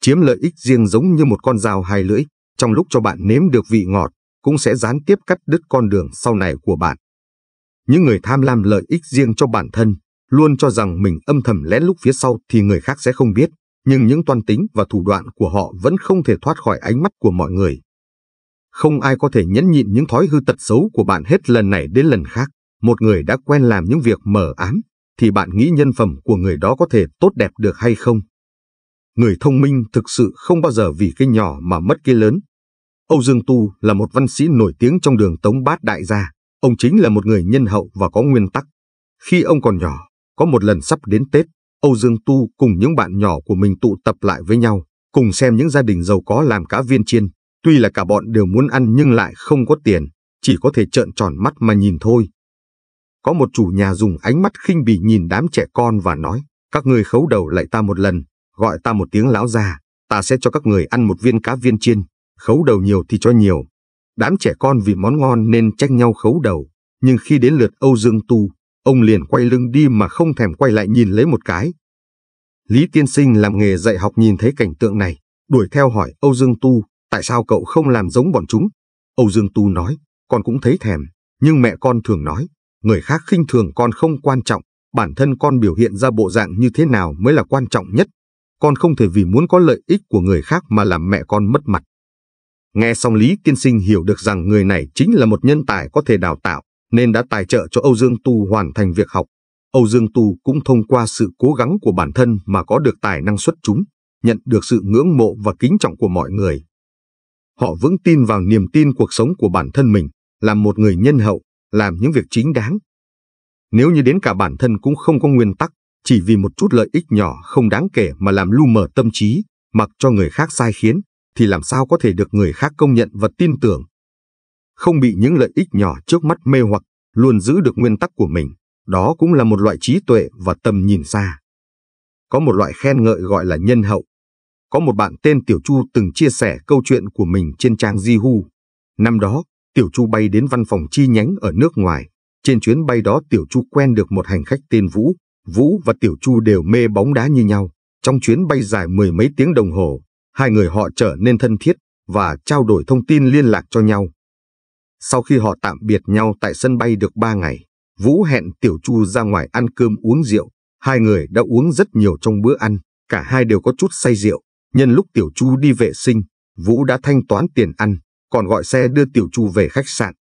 Chiếm lợi ích riêng giống như một con dao hai lưỡi, trong lúc cho bạn nếm được vị ngọt, cũng sẽ gián tiếp cắt đứt con đường sau này của bạn. Những người tham lam lợi ích riêng cho bản thân, luôn cho rằng mình âm thầm lén lúc phía sau thì người khác sẽ không biết, nhưng những toan tính và thủ đoạn của họ vẫn không thể thoát khỏi ánh mắt của mọi người. Không ai có thể nhẫn nhịn những thói hư tật xấu của bạn hết lần này đến lần khác. Một người đã quen làm những việc mờ ám, thì bạn nghĩ nhân phẩm của người đó có thể tốt đẹp được hay không? Người thông minh thực sự không bao giờ vì cái nhỏ mà mất cái lớn. Âu Dương Tu là một văn sĩ nổi tiếng trong đường Tống Bát Đại Gia. Ông chính là một người nhân hậu và có nguyên tắc. Khi ông còn nhỏ, có một lần sắp đến Tết, Âu Dương Tu cùng những bạn nhỏ của mình tụ tập lại với nhau, cùng xem những gia đình giàu có làm cá viên chiên. Tuy là cả bọn đều muốn ăn nhưng lại không có tiền, chỉ có thể trợn tròn mắt mà nhìn thôi. Có một chủ nhà dùng ánh mắt khinh bỉ nhìn đám trẻ con và nói, các người khấu đầu lại ta một lần, gọi ta một tiếng lão già, ta sẽ cho các người ăn một viên cá viên chiên, khấu đầu nhiều thì cho nhiều. Đám trẻ con vì món ngon nên tranh nhau khấu đầu, nhưng khi đến lượt Âu Dương Tu, ông liền quay lưng đi mà không thèm quay lại nhìn lấy một cái. Lý Tiên Sinh làm nghề dạy học nhìn thấy cảnh tượng này, đuổi theo hỏi Âu Dương Tu, Tại sao cậu không làm giống bọn chúng? Âu Dương Tu nói, con cũng thấy thèm, nhưng mẹ con thường nói, người khác khinh thường con không quan trọng, bản thân con biểu hiện ra bộ dạng như thế nào mới là quan trọng nhất. Con không thể vì muốn có lợi ích của người khác mà làm mẹ con mất mặt. Nghe xong Lý Tiên Sinh hiểu được rằng người này chính là một nhân tài có thể đào tạo, nên đã tài trợ cho Âu Dương Tu hoàn thành việc học. Âu Dương Tu cũng thông qua sự cố gắng của bản thân mà có được tài năng xuất chúng, nhận được sự ngưỡng mộ và kính trọng của mọi người. Họ vững tin vào niềm tin cuộc sống của bản thân mình, làm một người nhân hậu, làm những việc chính đáng. Nếu như đến cả bản thân cũng không có nguyên tắc, chỉ vì một chút lợi ích nhỏ không đáng kể mà làm lu mờ tâm trí, mặc cho người khác sai khiến, thì làm sao có thể được người khác công nhận và tin tưởng. Không bị những lợi ích nhỏ trước mắt mê hoặc, luôn giữ được nguyên tắc của mình, đó cũng là một loại trí tuệ và tầm nhìn xa. Có một loại khen ngợi gọi là nhân hậu, có một bạn tên Tiểu Chu từng chia sẻ câu chuyện của mình trên trang Yahoo. Năm đó, Tiểu Chu bay đến văn phòng chi nhánh ở nước ngoài. Trên chuyến bay đó Tiểu Chu quen được một hành khách tên Vũ. Vũ và Tiểu Chu đều mê bóng đá như nhau. Trong chuyến bay dài mười mấy tiếng đồng hồ, hai người họ trở nên thân thiết và trao đổi thông tin liên lạc cho nhau. Sau khi họ tạm biệt nhau tại sân bay được ba ngày, Vũ hẹn Tiểu Chu ra ngoài ăn cơm uống rượu. Hai người đã uống rất nhiều trong bữa ăn, cả hai đều có chút say rượu. Nhân lúc Tiểu Chu đi vệ sinh, Vũ đã thanh toán tiền ăn, còn gọi xe đưa Tiểu Chu về khách sạn.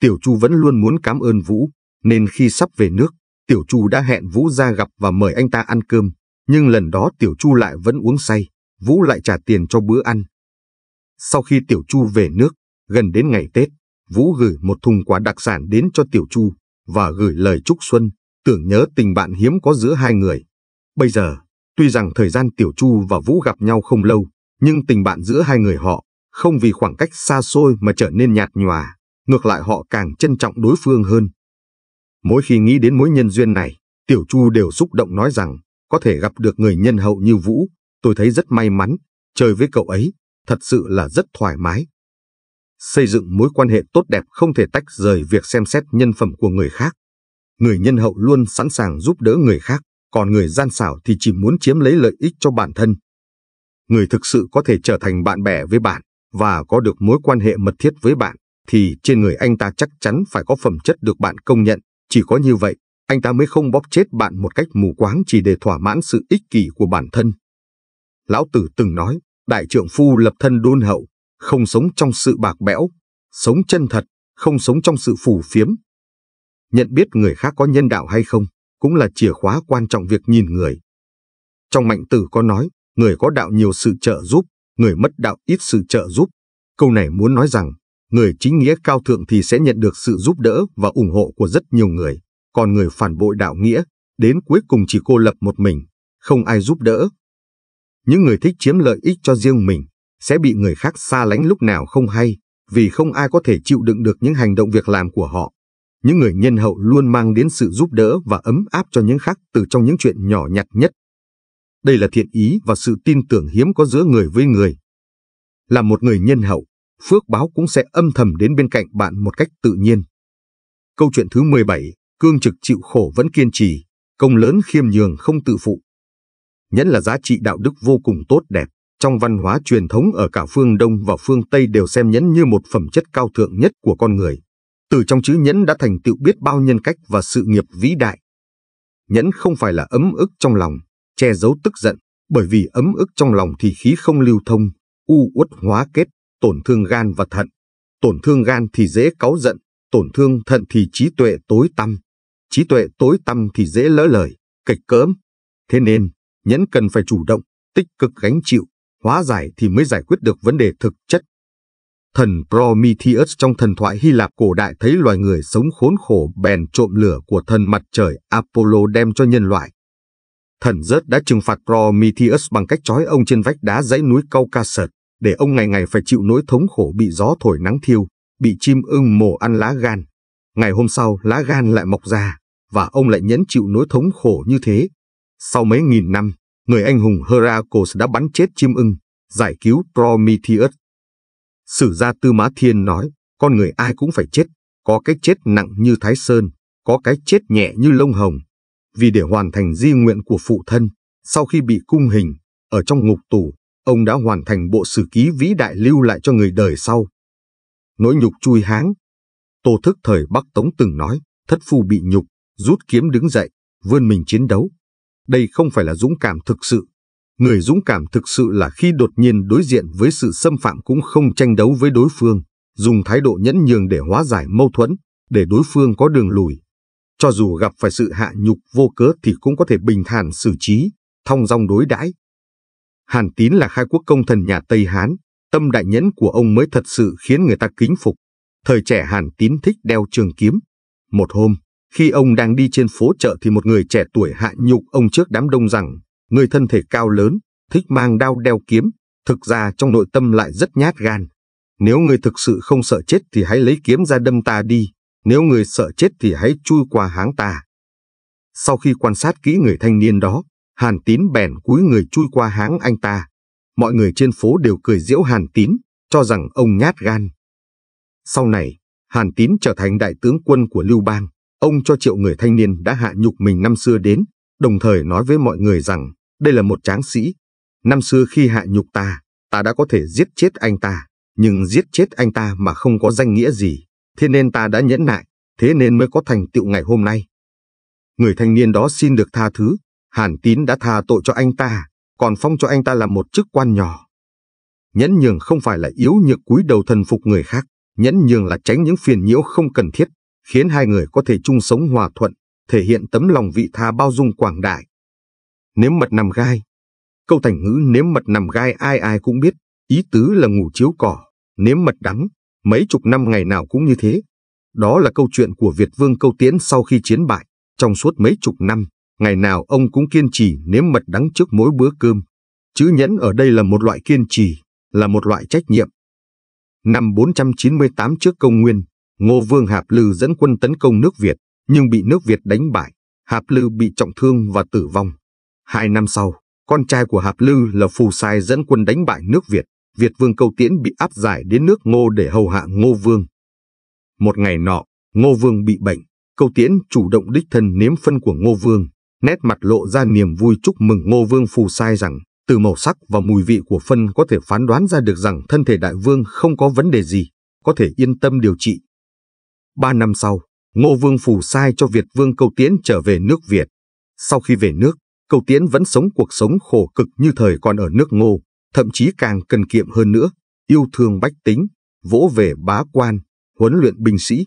Tiểu Chu vẫn luôn muốn cảm ơn Vũ, nên khi sắp về nước, Tiểu Chu đã hẹn Vũ ra gặp và mời anh ta ăn cơm, nhưng lần đó Tiểu Chu lại vẫn uống say, Vũ lại trả tiền cho bữa ăn. Sau khi Tiểu Chu về nước, gần đến ngày Tết, Vũ gửi một thùng quà đặc sản đến cho Tiểu Chu và gửi lời chúc xuân, tưởng nhớ tình bạn hiếm có giữa hai người. Bây giờ, Tuy rằng thời gian Tiểu Chu và Vũ gặp nhau không lâu, nhưng tình bạn giữa hai người họ không vì khoảng cách xa xôi mà trở nên nhạt nhòa, ngược lại họ càng trân trọng đối phương hơn. Mỗi khi nghĩ đến mối nhân duyên này, Tiểu Chu đều xúc động nói rằng có thể gặp được người nhân hậu như Vũ, tôi thấy rất may mắn, chơi với cậu ấy, thật sự là rất thoải mái. Xây dựng mối quan hệ tốt đẹp không thể tách rời việc xem xét nhân phẩm của người khác. Người nhân hậu luôn sẵn sàng giúp đỡ người khác, còn người gian xảo thì chỉ muốn chiếm lấy lợi ích cho bản thân. Người thực sự có thể trở thành bạn bè với bạn và có được mối quan hệ mật thiết với bạn thì trên người anh ta chắc chắn phải có phẩm chất được bạn công nhận. Chỉ có như vậy, anh ta mới không bóp chết bạn một cách mù quáng chỉ để thỏa mãn sự ích kỷ của bản thân. Lão Tử từng nói, đại trượng phu lập thân đôn hậu, không sống trong sự bạc bẽo, sống chân thật, không sống trong sự phù phiếm. Nhận biết người khác có nhân đạo hay không cũng là chìa khóa quan trọng việc nhìn người. Trong mạnh tử có nói, người có đạo nhiều sự trợ giúp, người mất đạo ít sự trợ giúp. Câu này muốn nói rằng, người chính nghĩa cao thượng thì sẽ nhận được sự giúp đỡ và ủng hộ của rất nhiều người, còn người phản bội đạo nghĩa, đến cuối cùng chỉ cô lập một mình, không ai giúp đỡ. Những người thích chiếm lợi ích cho riêng mình, sẽ bị người khác xa lánh lúc nào không hay, vì không ai có thể chịu đựng được những hành động việc làm của họ những người nhân hậu luôn mang đến sự giúp đỡ và ấm áp cho những khác từ trong những chuyện nhỏ nhặt nhất. Đây là thiện ý và sự tin tưởng hiếm có giữa người với người. Là một người nhân hậu, phước báo cũng sẽ âm thầm đến bên cạnh bạn một cách tự nhiên. Câu chuyện thứ 17, cương trực chịu khổ vẫn kiên trì, công lớn khiêm nhường không tự phụ. Nhẫn là giá trị đạo đức vô cùng tốt đẹp, trong văn hóa truyền thống ở cả phương Đông và phương Tây đều xem nhẫn như một phẩm chất cao thượng nhất của con người từ trong chữ nhẫn đã thành tựu biết bao nhân cách và sự nghiệp vĩ đại. Nhẫn không phải là ấm ức trong lòng, che giấu tức giận, bởi vì ấm ức trong lòng thì khí không lưu thông, u uất hóa kết, tổn thương gan và thận. Tổn thương gan thì dễ cáu giận, tổn thương thận thì trí tuệ tối tăm. Trí tuệ tối tăm thì dễ lỡ lời, kịch cỡm. Thế nên, nhẫn cần phải chủ động, tích cực gánh chịu, hóa giải thì mới giải quyết được vấn đề thực chất. Thần Prometheus trong thần thoại Hy Lạp cổ đại thấy loài người sống khốn khổ bèn trộm lửa của thần mặt trời Apollo đem cho nhân loại. Thần Zeus đã trừng phạt Prometheus bằng cách trói ông trên vách đá dãy núi Caucasus để ông ngày ngày phải chịu nỗi thống khổ bị gió thổi nắng thiêu, bị chim ưng mổ ăn lá gan. Ngày hôm sau lá gan lại mọc ra và ông lại nhẫn chịu nỗi thống khổ như thế. Sau mấy nghìn năm, người anh hùng Heracles đã bắn chết chim ưng, giải cứu Prometheus Sử gia Tư Mã Thiên nói, con người ai cũng phải chết, có cái chết nặng như Thái Sơn, có cái chết nhẹ như lông hồng. Vì để hoàn thành di nguyện của phụ thân, sau khi bị cung hình, ở trong ngục tù, ông đã hoàn thành bộ sử ký vĩ đại lưu lại cho người đời sau. Nỗi nhục chui háng. Tô thức thời Bắc Tống từng nói, thất phu bị nhục, rút kiếm đứng dậy, vươn mình chiến đấu. Đây không phải là dũng cảm thực sự, người dũng cảm thực sự là khi đột nhiên đối diện với sự xâm phạm cũng không tranh đấu với đối phương, dùng thái độ nhẫn nhường để hóa giải mâu thuẫn, để đối phương có đường lùi. Cho dù gặp phải sự hạ nhục vô cớ thì cũng có thể bình thản xử trí, thong dong đối đãi. Hàn Tín là khai quốc công thần nhà Tây Hán, tâm đại nhẫn của ông mới thật sự khiến người ta kính phục. Thời trẻ Hàn Tín thích đeo trường kiếm. Một hôm, khi ông đang đi trên phố chợ thì một người trẻ tuổi hạ nhục ông trước đám đông rằng người thân thể cao lớn, thích mang đao đeo kiếm, thực ra trong nội tâm lại rất nhát gan. Nếu người thực sự không sợ chết thì hãy lấy kiếm ra đâm ta đi, nếu người sợ chết thì hãy chui qua háng ta. Sau khi quan sát kỹ người thanh niên đó, Hàn Tín bèn cúi người chui qua háng anh ta. Mọi người trên phố đều cười giễu Hàn Tín, cho rằng ông nhát gan. Sau này, Hàn Tín trở thành đại tướng quân của Lưu Bang, ông cho triệu người thanh niên đã hạ nhục mình năm xưa đến, đồng thời nói với mọi người rằng đây là một tráng sĩ. Năm xưa khi hạ nhục ta, ta đã có thể giết chết anh ta, nhưng giết chết anh ta mà không có danh nghĩa gì. Thế nên ta đã nhẫn nại, thế nên mới có thành tựu ngày hôm nay. Người thanh niên đó xin được tha thứ, Hàn Tín đã tha tội cho anh ta, còn phong cho anh ta là một chức quan nhỏ. Nhẫn nhường không phải là yếu nhược cúi đầu thần phục người khác, nhẫn nhường là tránh những phiền nhiễu không cần thiết, khiến hai người có thể chung sống hòa thuận, thể hiện tấm lòng vị tha bao dung quảng đại nếm mật nằm gai. Câu thành ngữ nếm mật nằm gai ai ai cũng biết, ý tứ là ngủ chiếu cỏ, nếm mật đắng, mấy chục năm ngày nào cũng như thế. Đó là câu chuyện của Việt Vương Câu Tiễn sau khi chiến bại, trong suốt mấy chục năm, ngày nào ông cũng kiên trì nếm mật đắng trước mỗi bữa cơm. Chữ nhẫn ở đây là một loại kiên trì, là một loại trách nhiệm. Năm 498 trước công nguyên, Ngô Vương Hạp Lư dẫn quân tấn công nước Việt, nhưng bị nước Việt đánh bại. Hạp Lư bị trọng thương và tử vong. Hai năm sau, con trai của Hạp Lư là Phù Sai dẫn quân đánh bại nước Việt. Việt vương Câu Tiễn bị áp giải đến nước Ngô để hầu hạ Ngô Vương. Một ngày nọ, Ngô Vương bị bệnh. Câu Tiễn chủ động đích thân nếm phân của Ngô Vương. Nét mặt lộ ra niềm vui chúc mừng Ngô Vương Phù Sai rằng từ màu sắc và mùi vị của phân có thể phán đoán ra được rằng thân thể đại vương không có vấn đề gì, có thể yên tâm điều trị. Ba năm sau, Ngô Vương Phù Sai cho Việt Vương Câu Tiễn trở về nước Việt. Sau khi về nước, Cầu Tiến vẫn sống cuộc sống khổ cực như thời còn ở nước ngô, thậm chí càng cần kiệm hơn nữa, yêu thương bách tính, vỗ về bá quan, huấn luyện binh sĩ.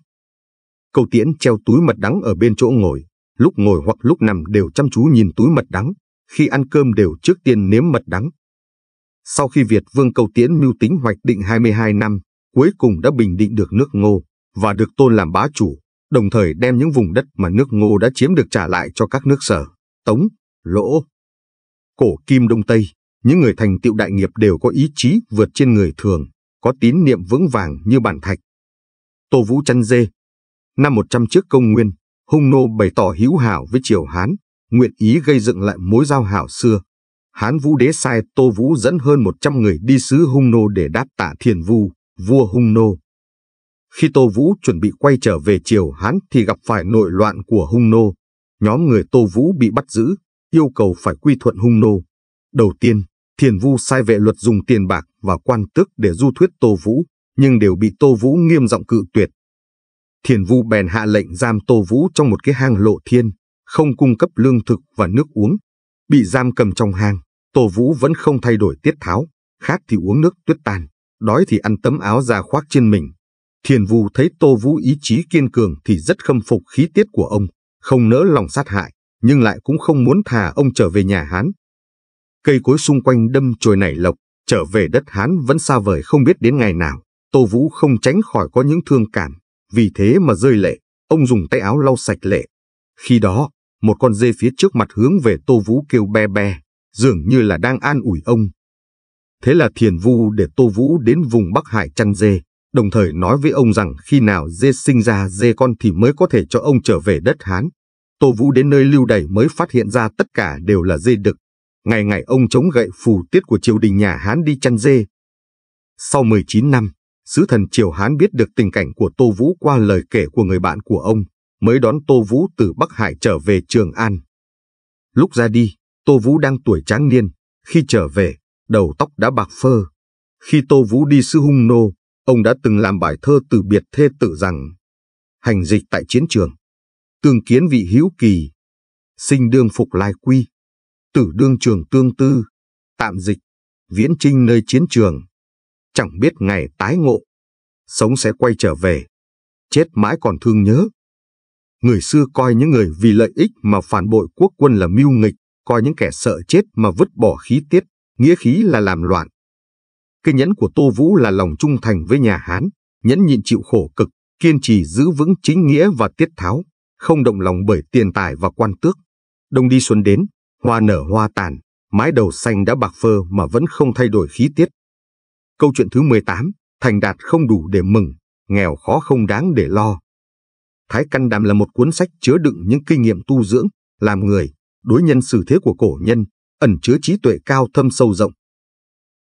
Cầu Tiến treo túi mật đắng ở bên chỗ ngồi, lúc ngồi hoặc lúc nằm đều chăm chú nhìn túi mật đắng, khi ăn cơm đều trước tiên nếm mật đắng. Sau khi Việt Vương Cầu Tiến mưu tính hoạch định 22 năm, cuối cùng đã bình định được nước ngô và được tôn làm bá chủ, đồng thời đem những vùng đất mà nước ngô đã chiếm được trả lại cho các nước sở, Tống, lỗ. Cổ kim Đông Tây, những người thành tựu đại nghiệp đều có ý chí vượt trên người thường, có tín niệm vững vàng như bản thạch. Tô Vũ Chăn Dê Năm 100 trước công nguyên, Hung Nô bày tỏ hữu hảo với Triều Hán, nguyện ý gây dựng lại mối giao hảo xưa. Hán Vũ Đế sai Tô Vũ dẫn hơn 100 người đi sứ Hung Nô để đáp tạ Thiền Vu, vua Hung Nô. Khi Tô Vũ chuẩn bị quay trở về Triều Hán thì gặp phải nội loạn của Hung Nô. Nhóm người Tô Vũ bị bắt giữ, yêu cầu phải quy thuận hung nô. Đầu tiên, Thiền Vu sai vệ luật dùng tiền bạc và quan tước để du thuyết Tô Vũ, nhưng đều bị Tô Vũ nghiêm giọng cự tuyệt. Thiền Vu bèn hạ lệnh giam Tô Vũ trong một cái hang lộ thiên, không cung cấp lương thực và nước uống. Bị giam cầm trong hang, Tô Vũ vẫn không thay đổi tiết tháo, khát thì uống nước tuyết tan, đói thì ăn tấm áo da khoác trên mình. Thiền Vu thấy Tô Vũ ý chí kiên cường thì rất khâm phục khí tiết của ông, không nỡ lòng sát hại nhưng lại cũng không muốn thả ông trở về nhà Hán. Cây cối xung quanh đâm chồi nảy lộc, trở về đất Hán vẫn xa vời không biết đến ngày nào. Tô Vũ không tránh khỏi có những thương cảm, vì thế mà rơi lệ, ông dùng tay áo lau sạch lệ. Khi đó, một con dê phía trước mặt hướng về Tô Vũ kêu be be, dường như là đang an ủi ông. Thế là thiền vu để Tô Vũ đến vùng Bắc Hải chăn dê, đồng thời nói với ông rằng khi nào dê sinh ra dê con thì mới có thể cho ông trở về đất Hán. Tô Vũ đến nơi lưu đày mới phát hiện ra tất cả đều là dê đực. Ngày ngày ông chống gậy phù tiết của triều đình nhà Hán đi chăn dê. Sau 19 năm, sứ thần triều Hán biết được tình cảnh của Tô Vũ qua lời kể của người bạn của ông, mới đón Tô Vũ từ Bắc Hải trở về Trường An. Lúc ra đi, Tô Vũ đang tuổi tráng niên, khi trở về, đầu tóc đã bạc phơ. Khi Tô Vũ đi sứ hung nô, ông đã từng làm bài thơ từ biệt thê tử rằng Hành dịch tại chiến trường, tương kiến vị hữu kỳ, sinh đương phục lai quy, tử đương trường tương tư, tạm dịch, viễn trinh nơi chiến trường. Chẳng biết ngày tái ngộ, sống sẽ quay trở về, chết mãi còn thương nhớ. Người xưa coi những người vì lợi ích mà phản bội quốc quân là mưu nghịch, coi những kẻ sợ chết mà vứt bỏ khí tiết, nghĩa khí là làm loạn. Cái nhẫn của Tô Vũ là lòng trung thành với nhà Hán, nhẫn nhịn chịu khổ cực, kiên trì giữ vững chính nghĩa và tiết tháo không động lòng bởi tiền tài và quan tước. Đông đi xuân đến, hoa nở hoa tàn, mái đầu xanh đã bạc phơ mà vẫn không thay đổi khí tiết. Câu chuyện thứ 18, thành đạt không đủ để mừng, nghèo khó không đáng để lo. Thái Căn Đàm là một cuốn sách chứa đựng những kinh nghiệm tu dưỡng, làm người, đối nhân xử thế của cổ nhân, ẩn chứa trí tuệ cao thâm sâu rộng.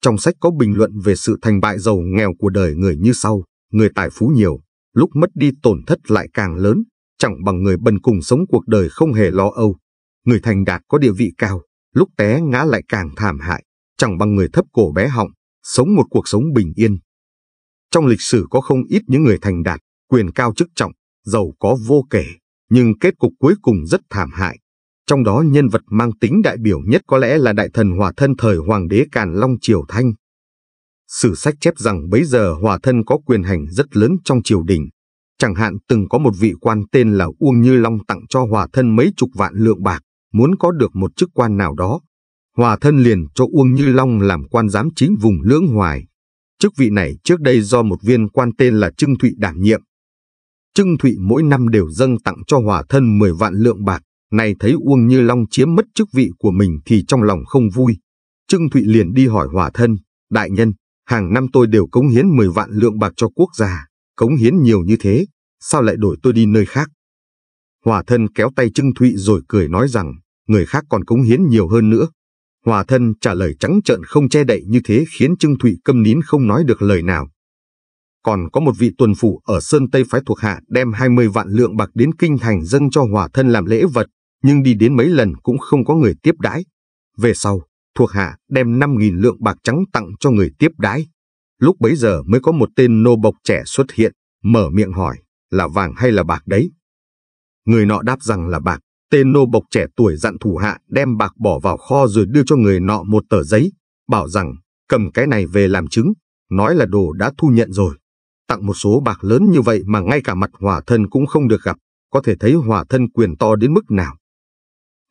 Trong sách có bình luận về sự thành bại giàu nghèo của đời người như sau, người tài phú nhiều, lúc mất đi tổn thất lại càng lớn, chẳng bằng người bần cùng sống cuộc đời không hề lo âu. Người thành đạt có địa vị cao, lúc té ngã lại càng thảm hại, chẳng bằng người thấp cổ bé họng, sống một cuộc sống bình yên. Trong lịch sử có không ít những người thành đạt, quyền cao chức trọng, giàu có vô kể, nhưng kết cục cuối cùng rất thảm hại. Trong đó nhân vật mang tính đại biểu nhất có lẽ là đại thần Hòa Thân thời Hoàng đế Càn Long Triều Thanh. Sử sách chép rằng bấy giờ Hòa Thân có quyền hành rất lớn trong triều đình, Chẳng hạn từng có một vị quan tên là Uông Như Long tặng cho Hòa Thân mấy chục vạn lượng bạc, muốn có được một chức quan nào đó. Hòa Thân liền cho Uông Như Long làm quan giám chính vùng Lưỡng Hoài. Chức vị này trước đây do một viên quan tên là Trưng Thụy đảm nhiệm. Trưng Thụy mỗi năm đều dâng tặng cho Hòa Thân 10 vạn lượng bạc, Này thấy Uông Như Long chiếm mất chức vị của mình thì trong lòng không vui. Trưng Thụy liền đi hỏi Hòa Thân, đại nhân, hàng năm tôi đều cống hiến 10 vạn lượng bạc cho quốc gia cống hiến nhiều như thế, sao lại đổi tôi đi nơi khác? Hòa thân kéo tay Trưng Thụy rồi cười nói rằng, người khác còn cống hiến nhiều hơn nữa. Hòa thân trả lời trắng trợn không che đậy như thế khiến Trưng Thụy câm nín không nói được lời nào. Còn có một vị tuần phủ ở Sơn Tây phái thuộc hạ đem 20 vạn lượng bạc đến kinh thành dâng cho hòa thân làm lễ vật, nhưng đi đến mấy lần cũng không có người tiếp đãi. Về sau, thuộc hạ đem 5.000 lượng bạc trắng tặng cho người tiếp đãi lúc bấy giờ mới có một tên nô bộc trẻ xuất hiện, mở miệng hỏi, là vàng hay là bạc đấy? Người nọ đáp rằng là bạc, tên nô bộc trẻ tuổi dặn thủ hạ đem bạc bỏ vào kho rồi đưa cho người nọ một tờ giấy, bảo rằng cầm cái này về làm chứng, nói là đồ đã thu nhận rồi. Tặng một số bạc lớn như vậy mà ngay cả mặt hòa thân cũng không được gặp, có thể thấy hòa thân quyền to đến mức nào.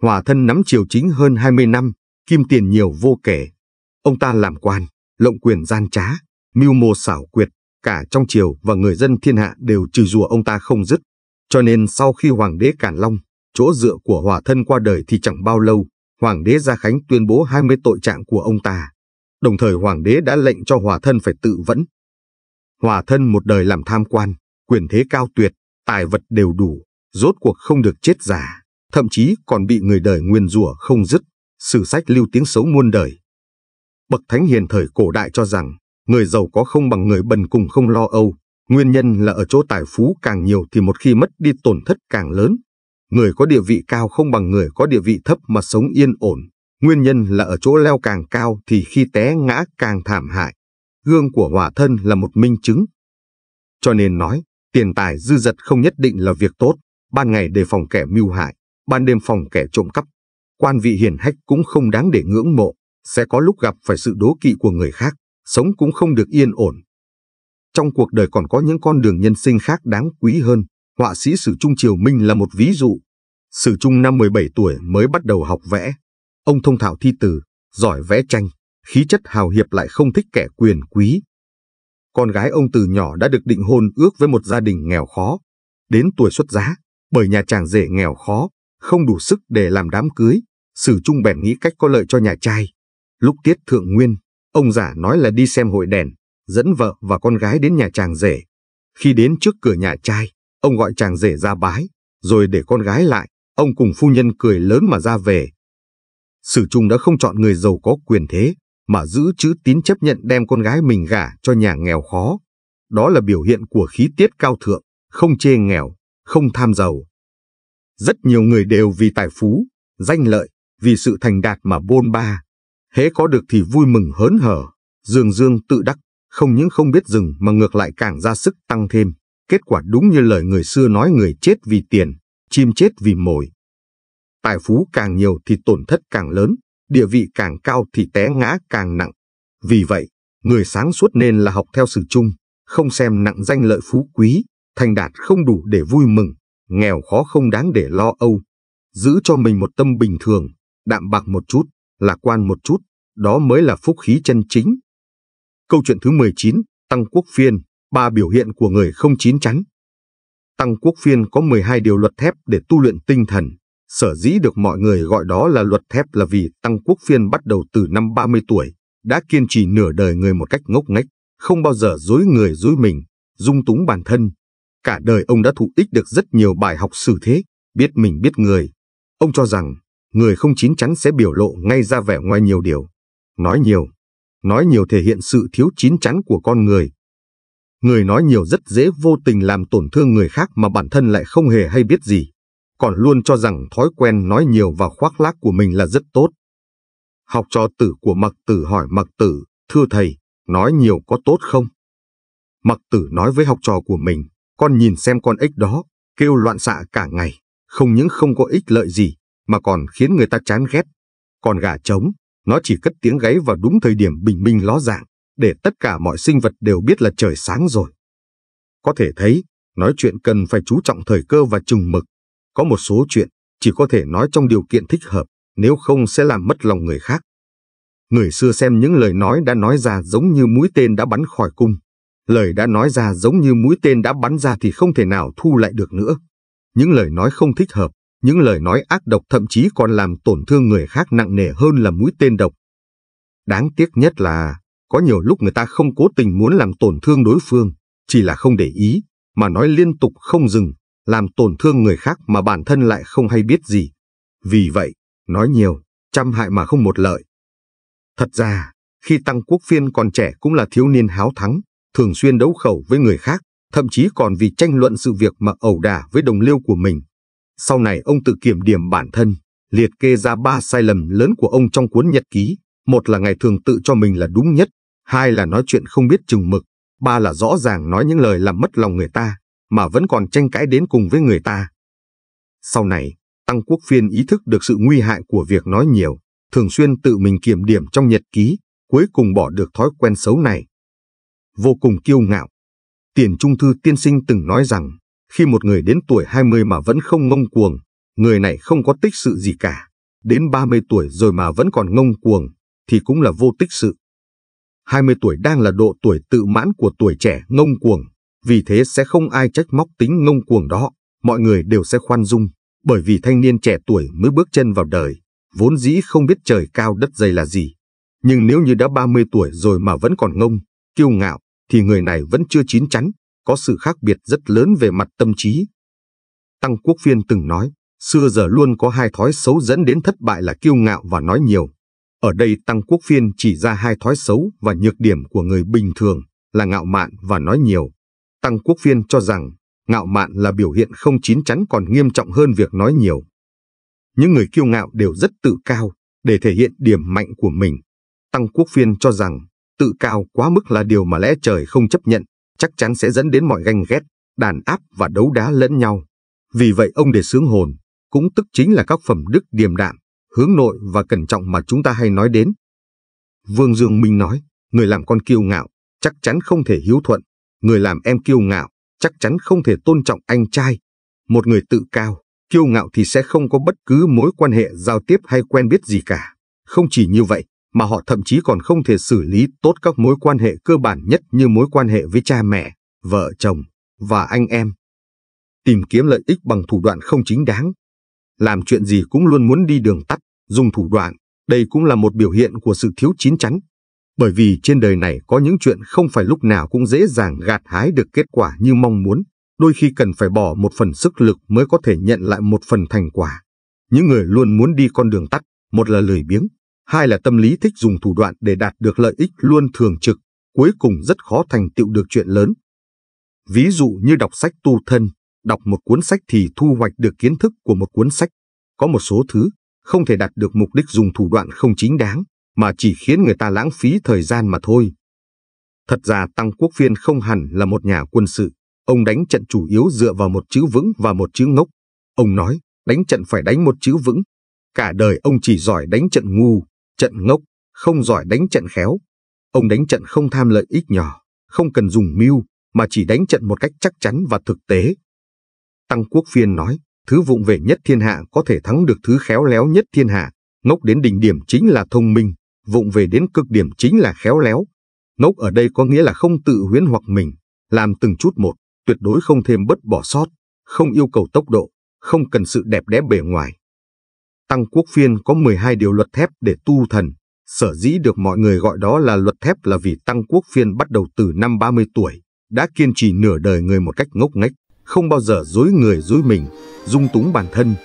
Hòa thân nắm triều chính hơn 20 năm, kim tiền nhiều vô kể. Ông ta làm quan, lộng quyền gian trá, mưu mô xảo quyệt, cả trong triều và người dân thiên hạ đều trừ rủa ông ta không dứt. Cho nên sau khi hoàng đế Càn Long, chỗ dựa của hòa thân qua đời thì chẳng bao lâu, hoàng đế Gia Khánh tuyên bố 20 tội trạng của ông ta. Đồng thời hoàng đế đã lệnh cho hòa thân phải tự vẫn. Hòa thân một đời làm tham quan, quyền thế cao tuyệt, tài vật đều đủ, rốt cuộc không được chết giả, thậm chí còn bị người đời nguyên rủa không dứt, sử sách lưu tiếng xấu muôn đời. Bậc thánh hiền thời cổ đại cho rằng, người giàu có không bằng người bần cùng không lo âu. Nguyên nhân là ở chỗ tài phú càng nhiều thì một khi mất đi tổn thất càng lớn. Người có địa vị cao không bằng người có địa vị thấp mà sống yên ổn. Nguyên nhân là ở chỗ leo càng cao thì khi té ngã càng thảm hại. Gương của hỏa thân là một minh chứng. Cho nên nói, tiền tài dư dật không nhất định là việc tốt, ban ngày đề phòng kẻ mưu hại, ban đêm phòng kẻ trộm cắp. Quan vị hiển hách cũng không đáng để ngưỡng mộ, sẽ có lúc gặp phải sự đố kỵ của người khác sống cũng không được yên ổn. Trong cuộc đời còn có những con đường nhân sinh khác đáng quý hơn, họa sĩ Sử Trung Triều Minh là một ví dụ. Sử Trung năm 17 tuổi mới bắt đầu học vẽ, ông thông thạo thi từ, giỏi vẽ tranh, khí chất hào hiệp lại không thích kẻ quyền quý. Con gái ông từ nhỏ đã được định hôn ước với một gia đình nghèo khó, đến tuổi xuất giá, bởi nhà chàng rể nghèo khó, không đủ sức để làm đám cưới, Sử Trung bèn nghĩ cách có lợi cho nhà trai. Lúc tiết thượng nguyên, Ông giả nói là đi xem hội đèn, dẫn vợ và con gái đến nhà chàng rể. Khi đến trước cửa nhà trai, ông gọi chàng rể ra bái, rồi để con gái lại, ông cùng phu nhân cười lớn mà ra về. Sử Trung đã không chọn người giàu có quyền thế, mà giữ chữ tín chấp nhận đem con gái mình gả cho nhà nghèo khó. Đó là biểu hiện của khí tiết cao thượng, không chê nghèo, không tham giàu. Rất nhiều người đều vì tài phú, danh lợi, vì sự thành đạt mà bôn ba, Hễ có được thì vui mừng hớn hở, dương dương tự đắc, không những không biết dừng mà ngược lại càng ra sức tăng thêm. Kết quả đúng như lời người xưa nói người chết vì tiền, chim chết vì mồi. Tài phú càng nhiều thì tổn thất càng lớn, địa vị càng cao thì té ngã càng nặng. Vì vậy, người sáng suốt nên là học theo sự chung, không xem nặng danh lợi phú quý, thành đạt không đủ để vui mừng, nghèo khó không đáng để lo âu. Giữ cho mình một tâm bình thường, đạm bạc một chút, lạc quan một chút, đó mới là phúc khí chân chính. Câu chuyện thứ 19, Tăng Quốc Phiên, ba biểu hiện của người không chín chắn. Tăng Quốc Phiên có 12 điều luật thép để tu luyện tinh thần. Sở dĩ được mọi người gọi đó là luật thép là vì Tăng Quốc Phiên bắt đầu từ năm 30 tuổi, đã kiên trì nửa đời người một cách ngốc nghếch, không bao giờ dối người dối mình, dung túng bản thân. Cả đời ông đã thụ ích được rất nhiều bài học xử thế, biết mình biết người. Ông cho rằng người không chín chắn sẽ biểu lộ ngay ra vẻ ngoài nhiều điều. Nói nhiều. Nói nhiều thể hiện sự thiếu chín chắn của con người. Người nói nhiều rất dễ vô tình làm tổn thương người khác mà bản thân lại không hề hay biết gì, còn luôn cho rằng thói quen nói nhiều và khoác lác của mình là rất tốt. Học trò tử của Mặc Tử hỏi Mặc Tử, thưa thầy, nói nhiều có tốt không? Mặc Tử nói với học trò của mình, con nhìn xem con ếch đó, kêu loạn xạ cả ngày, không những không có ích lợi gì, mà còn khiến người ta chán ghét. Còn gà trống, nó chỉ cất tiếng gáy vào đúng thời điểm bình minh ló dạng, để tất cả mọi sinh vật đều biết là trời sáng rồi. Có thể thấy, nói chuyện cần phải chú trọng thời cơ và chừng mực. Có một số chuyện chỉ có thể nói trong điều kiện thích hợp, nếu không sẽ làm mất lòng người khác. Người xưa xem những lời nói đã nói ra giống như mũi tên đã bắn khỏi cung. Lời đã nói ra giống như mũi tên đã bắn ra thì không thể nào thu lại được nữa. Những lời nói không thích hợp những lời nói ác độc thậm chí còn làm tổn thương người khác nặng nề hơn là mũi tên độc. Đáng tiếc nhất là, có nhiều lúc người ta không cố tình muốn làm tổn thương đối phương, chỉ là không để ý, mà nói liên tục không dừng, làm tổn thương người khác mà bản thân lại không hay biết gì. Vì vậy, nói nhiều, trăm hại mà không một lợi. Thật ra, khi Tăng Quốc Phiên còn trẻ cũng là thiếu niên háo thắng, thường xuyên đấu khẩu với người khác, thậm chí còn vì tranh luận sự việc mà ẩu đả với đồng liêu của mình. Sau này ông tự kiểm điểm bản thân, liệt kê ra ba sai lầm lớn của ông trong cuốn nhật ký. Một là ngày thường tự cho mình là đúng nhất, hai là nói chuyện không biết chừng mực, ba là rõ ràng nói những lời làm mất lòng người ta, mà vẫn còn tranh cãi đến cùng với người ta. Sau này, Tăng Quốc Phiên ý thức được sự nguy hại của việc nói nhiều, thường xuyên tự mình kiểm điểm trong nhật ký, cuối cùng bỏ được thói quen xấu này. Vô cùng kiêu ngạo, Tiền Trung Thư Tiên Sinh từng nói rằng, khi một người đến tuổi 20 mà vẫn không ngông cuồng, người này không có tích sự gì cả. Đến 30 tuổi rồi mà vẫn còn ngông cuồng, thì cũng là vô tích sự. 20 tuổi đang là độ tuổi tự mãn của tuổi trẻ ngông cuồng, vì thế sẽ không ai trách móc tính ngông cuồng đó, mọi người đều sẽ khoan dung, bởi vì thanh niên trẻ tuổi mới bước chân vào đời, vốn dĩ không biết trời cao đất dày là gì. Nhưng nếu như đã 30 tuổi rồi mà vẫn còn ngông, kiêu ngạo, thì người này vẫn chưa chín chắn, có sự khác biệt rất lớn về mặt tâm trí. Tăng Quốc Phiên từng nói, xưa giờ luôn có hai thói xấu dẫn đến thất bại là kiêu ngạo và nói nhiều. Ở đây Tăng Quốc Phiên chỉ ra hai thói xấu và nhược điểm của người bình thường là ngạo mạn và nói nhiều. Tăng Quốc Phiên cho rằng ngạo mạn là biểu hiện không chín chắn còn nghiêm trọng hơn việc nói nhiều. Những người kiêu ngạo đều rất tự cao để thể hiện điểm mạnh của mình. Tăng Quốc Phiên cho rằng tự cao quá mức là điều mà lẽ trời không chấp nhận chắc chắn sẽ dẫn đến mọi ganh ghét, đàn áp và đấu đá lẫn nhau. Vì vậy ông đề sướng hồn, cũng tức chính là các phẩm đức điềm đạm, hướng nội và cẩn trọng mà chúng ta hay nói đến. Vương Dương Minh nói, người làm con kiêu ngạo, chắc chắn không thể hiếu thuận, người làm em kiêu ngạo, chắc chắn không thể tôn trọng anh trai. Một người tự cao, kiêu ngạo thì sẽ không có bất cứ mối quan hệ giao tiếp hay quen biết gì cả. Không chỉ như vậy, mà họ thậm chí còn không thể xử lý tốt các mối quan hệ cơ bản nhất như mối quan hệ với cha mẹ, vợ chồng và anh em. Tìm kiếm lợi ích bằng thủ đoạn không chính đáng. Làm chuyện gì cũng luôn muốn đi đường tắt, dùng thủ đoạn, đây cũng là một biểu hiện của sự thiếu chín chắn. Bởi vì trên đời này có những chuyện không phải lúc nào cũng dễ dàng gạt hái được kết quả như mong muốn, đôi khi cần phải bỏ một phần sức lực mới có thể nhận lại một phần thành quả. Những người luôn muốn đi con đường tắt, một là lười biếng, hai là tâm lý thích dùng thủ đoạn để đạt được lợi ích luôn thường trực, cuối cùng rất khó thành tựu được chuyện lớn. Ví dụ như đọc sách tu thân, đọc một cuốn sách thì thu hoạch được kiến thức của một cuốn sách. Có một số thứ không thể đạt được mục đích dùng thủ đoạn không chính đáng, mà chỉ khiến người ta lãng phí thời gian mà thôi. Thật ra Tăng Quốc Phiên không hẳn là một nhà quân sự. Ông đánh trận chủ yếu dựa vào một chữ vững và một chữ ngốc. Ông nói, đánh trận phải đánh một chữ vững. Cả đời ông chỉ giỏi đánh trận ngu, trận ngốc, không giỏi đánh trận khéo. Ông đánh trận không tham lợi ích nhỏ, không cần dùng mưu, mà chỉ đánh trận một cách chắc chắn và thực tế. Tăng Quốc Phiên nói, thứ vụng về nhất thiên hạ có thể thắng được thứ khéo léo nhất thiên hạ, ngốc đến đỉnh điểm chính là thông minh, vụng về đến cực điểm chính là khéo léo. Ngốc ở đây có nghĩa là không tự huyến hoặc mình, làm từng chút một, tuyệt đối không thêm bất bỏ sót, không yêu cầu tốc độ, không cần sự đẹp đẽ bề ngoài, Tăng Quốc Phiên có 12 điều luật thép để tu thần. Sở dĩ được mọi người gọi đó là luật thép là vì Tăng Quốc Phiên bắt đầu từ năm 30 tuổi, đã kiên trì nửa đời người một cách ngốc nghếch, không bao giờ dối người dối mình, dung túng bản thân.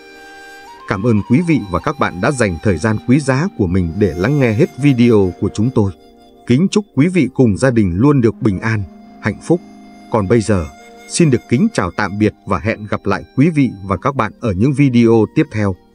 Cảm ơn quý vị và các bạn đã dành thời gian quý giá của mình để lắng nghe hết video của chúng tôi. Kính chúc quý vị cùng gia đình luôn được bình an, hạnh phúc. Còn bây giờ, xin được kính chào tạm biệt và hẹn gặp lại quý vị và các bạn ở những video tiếp theo.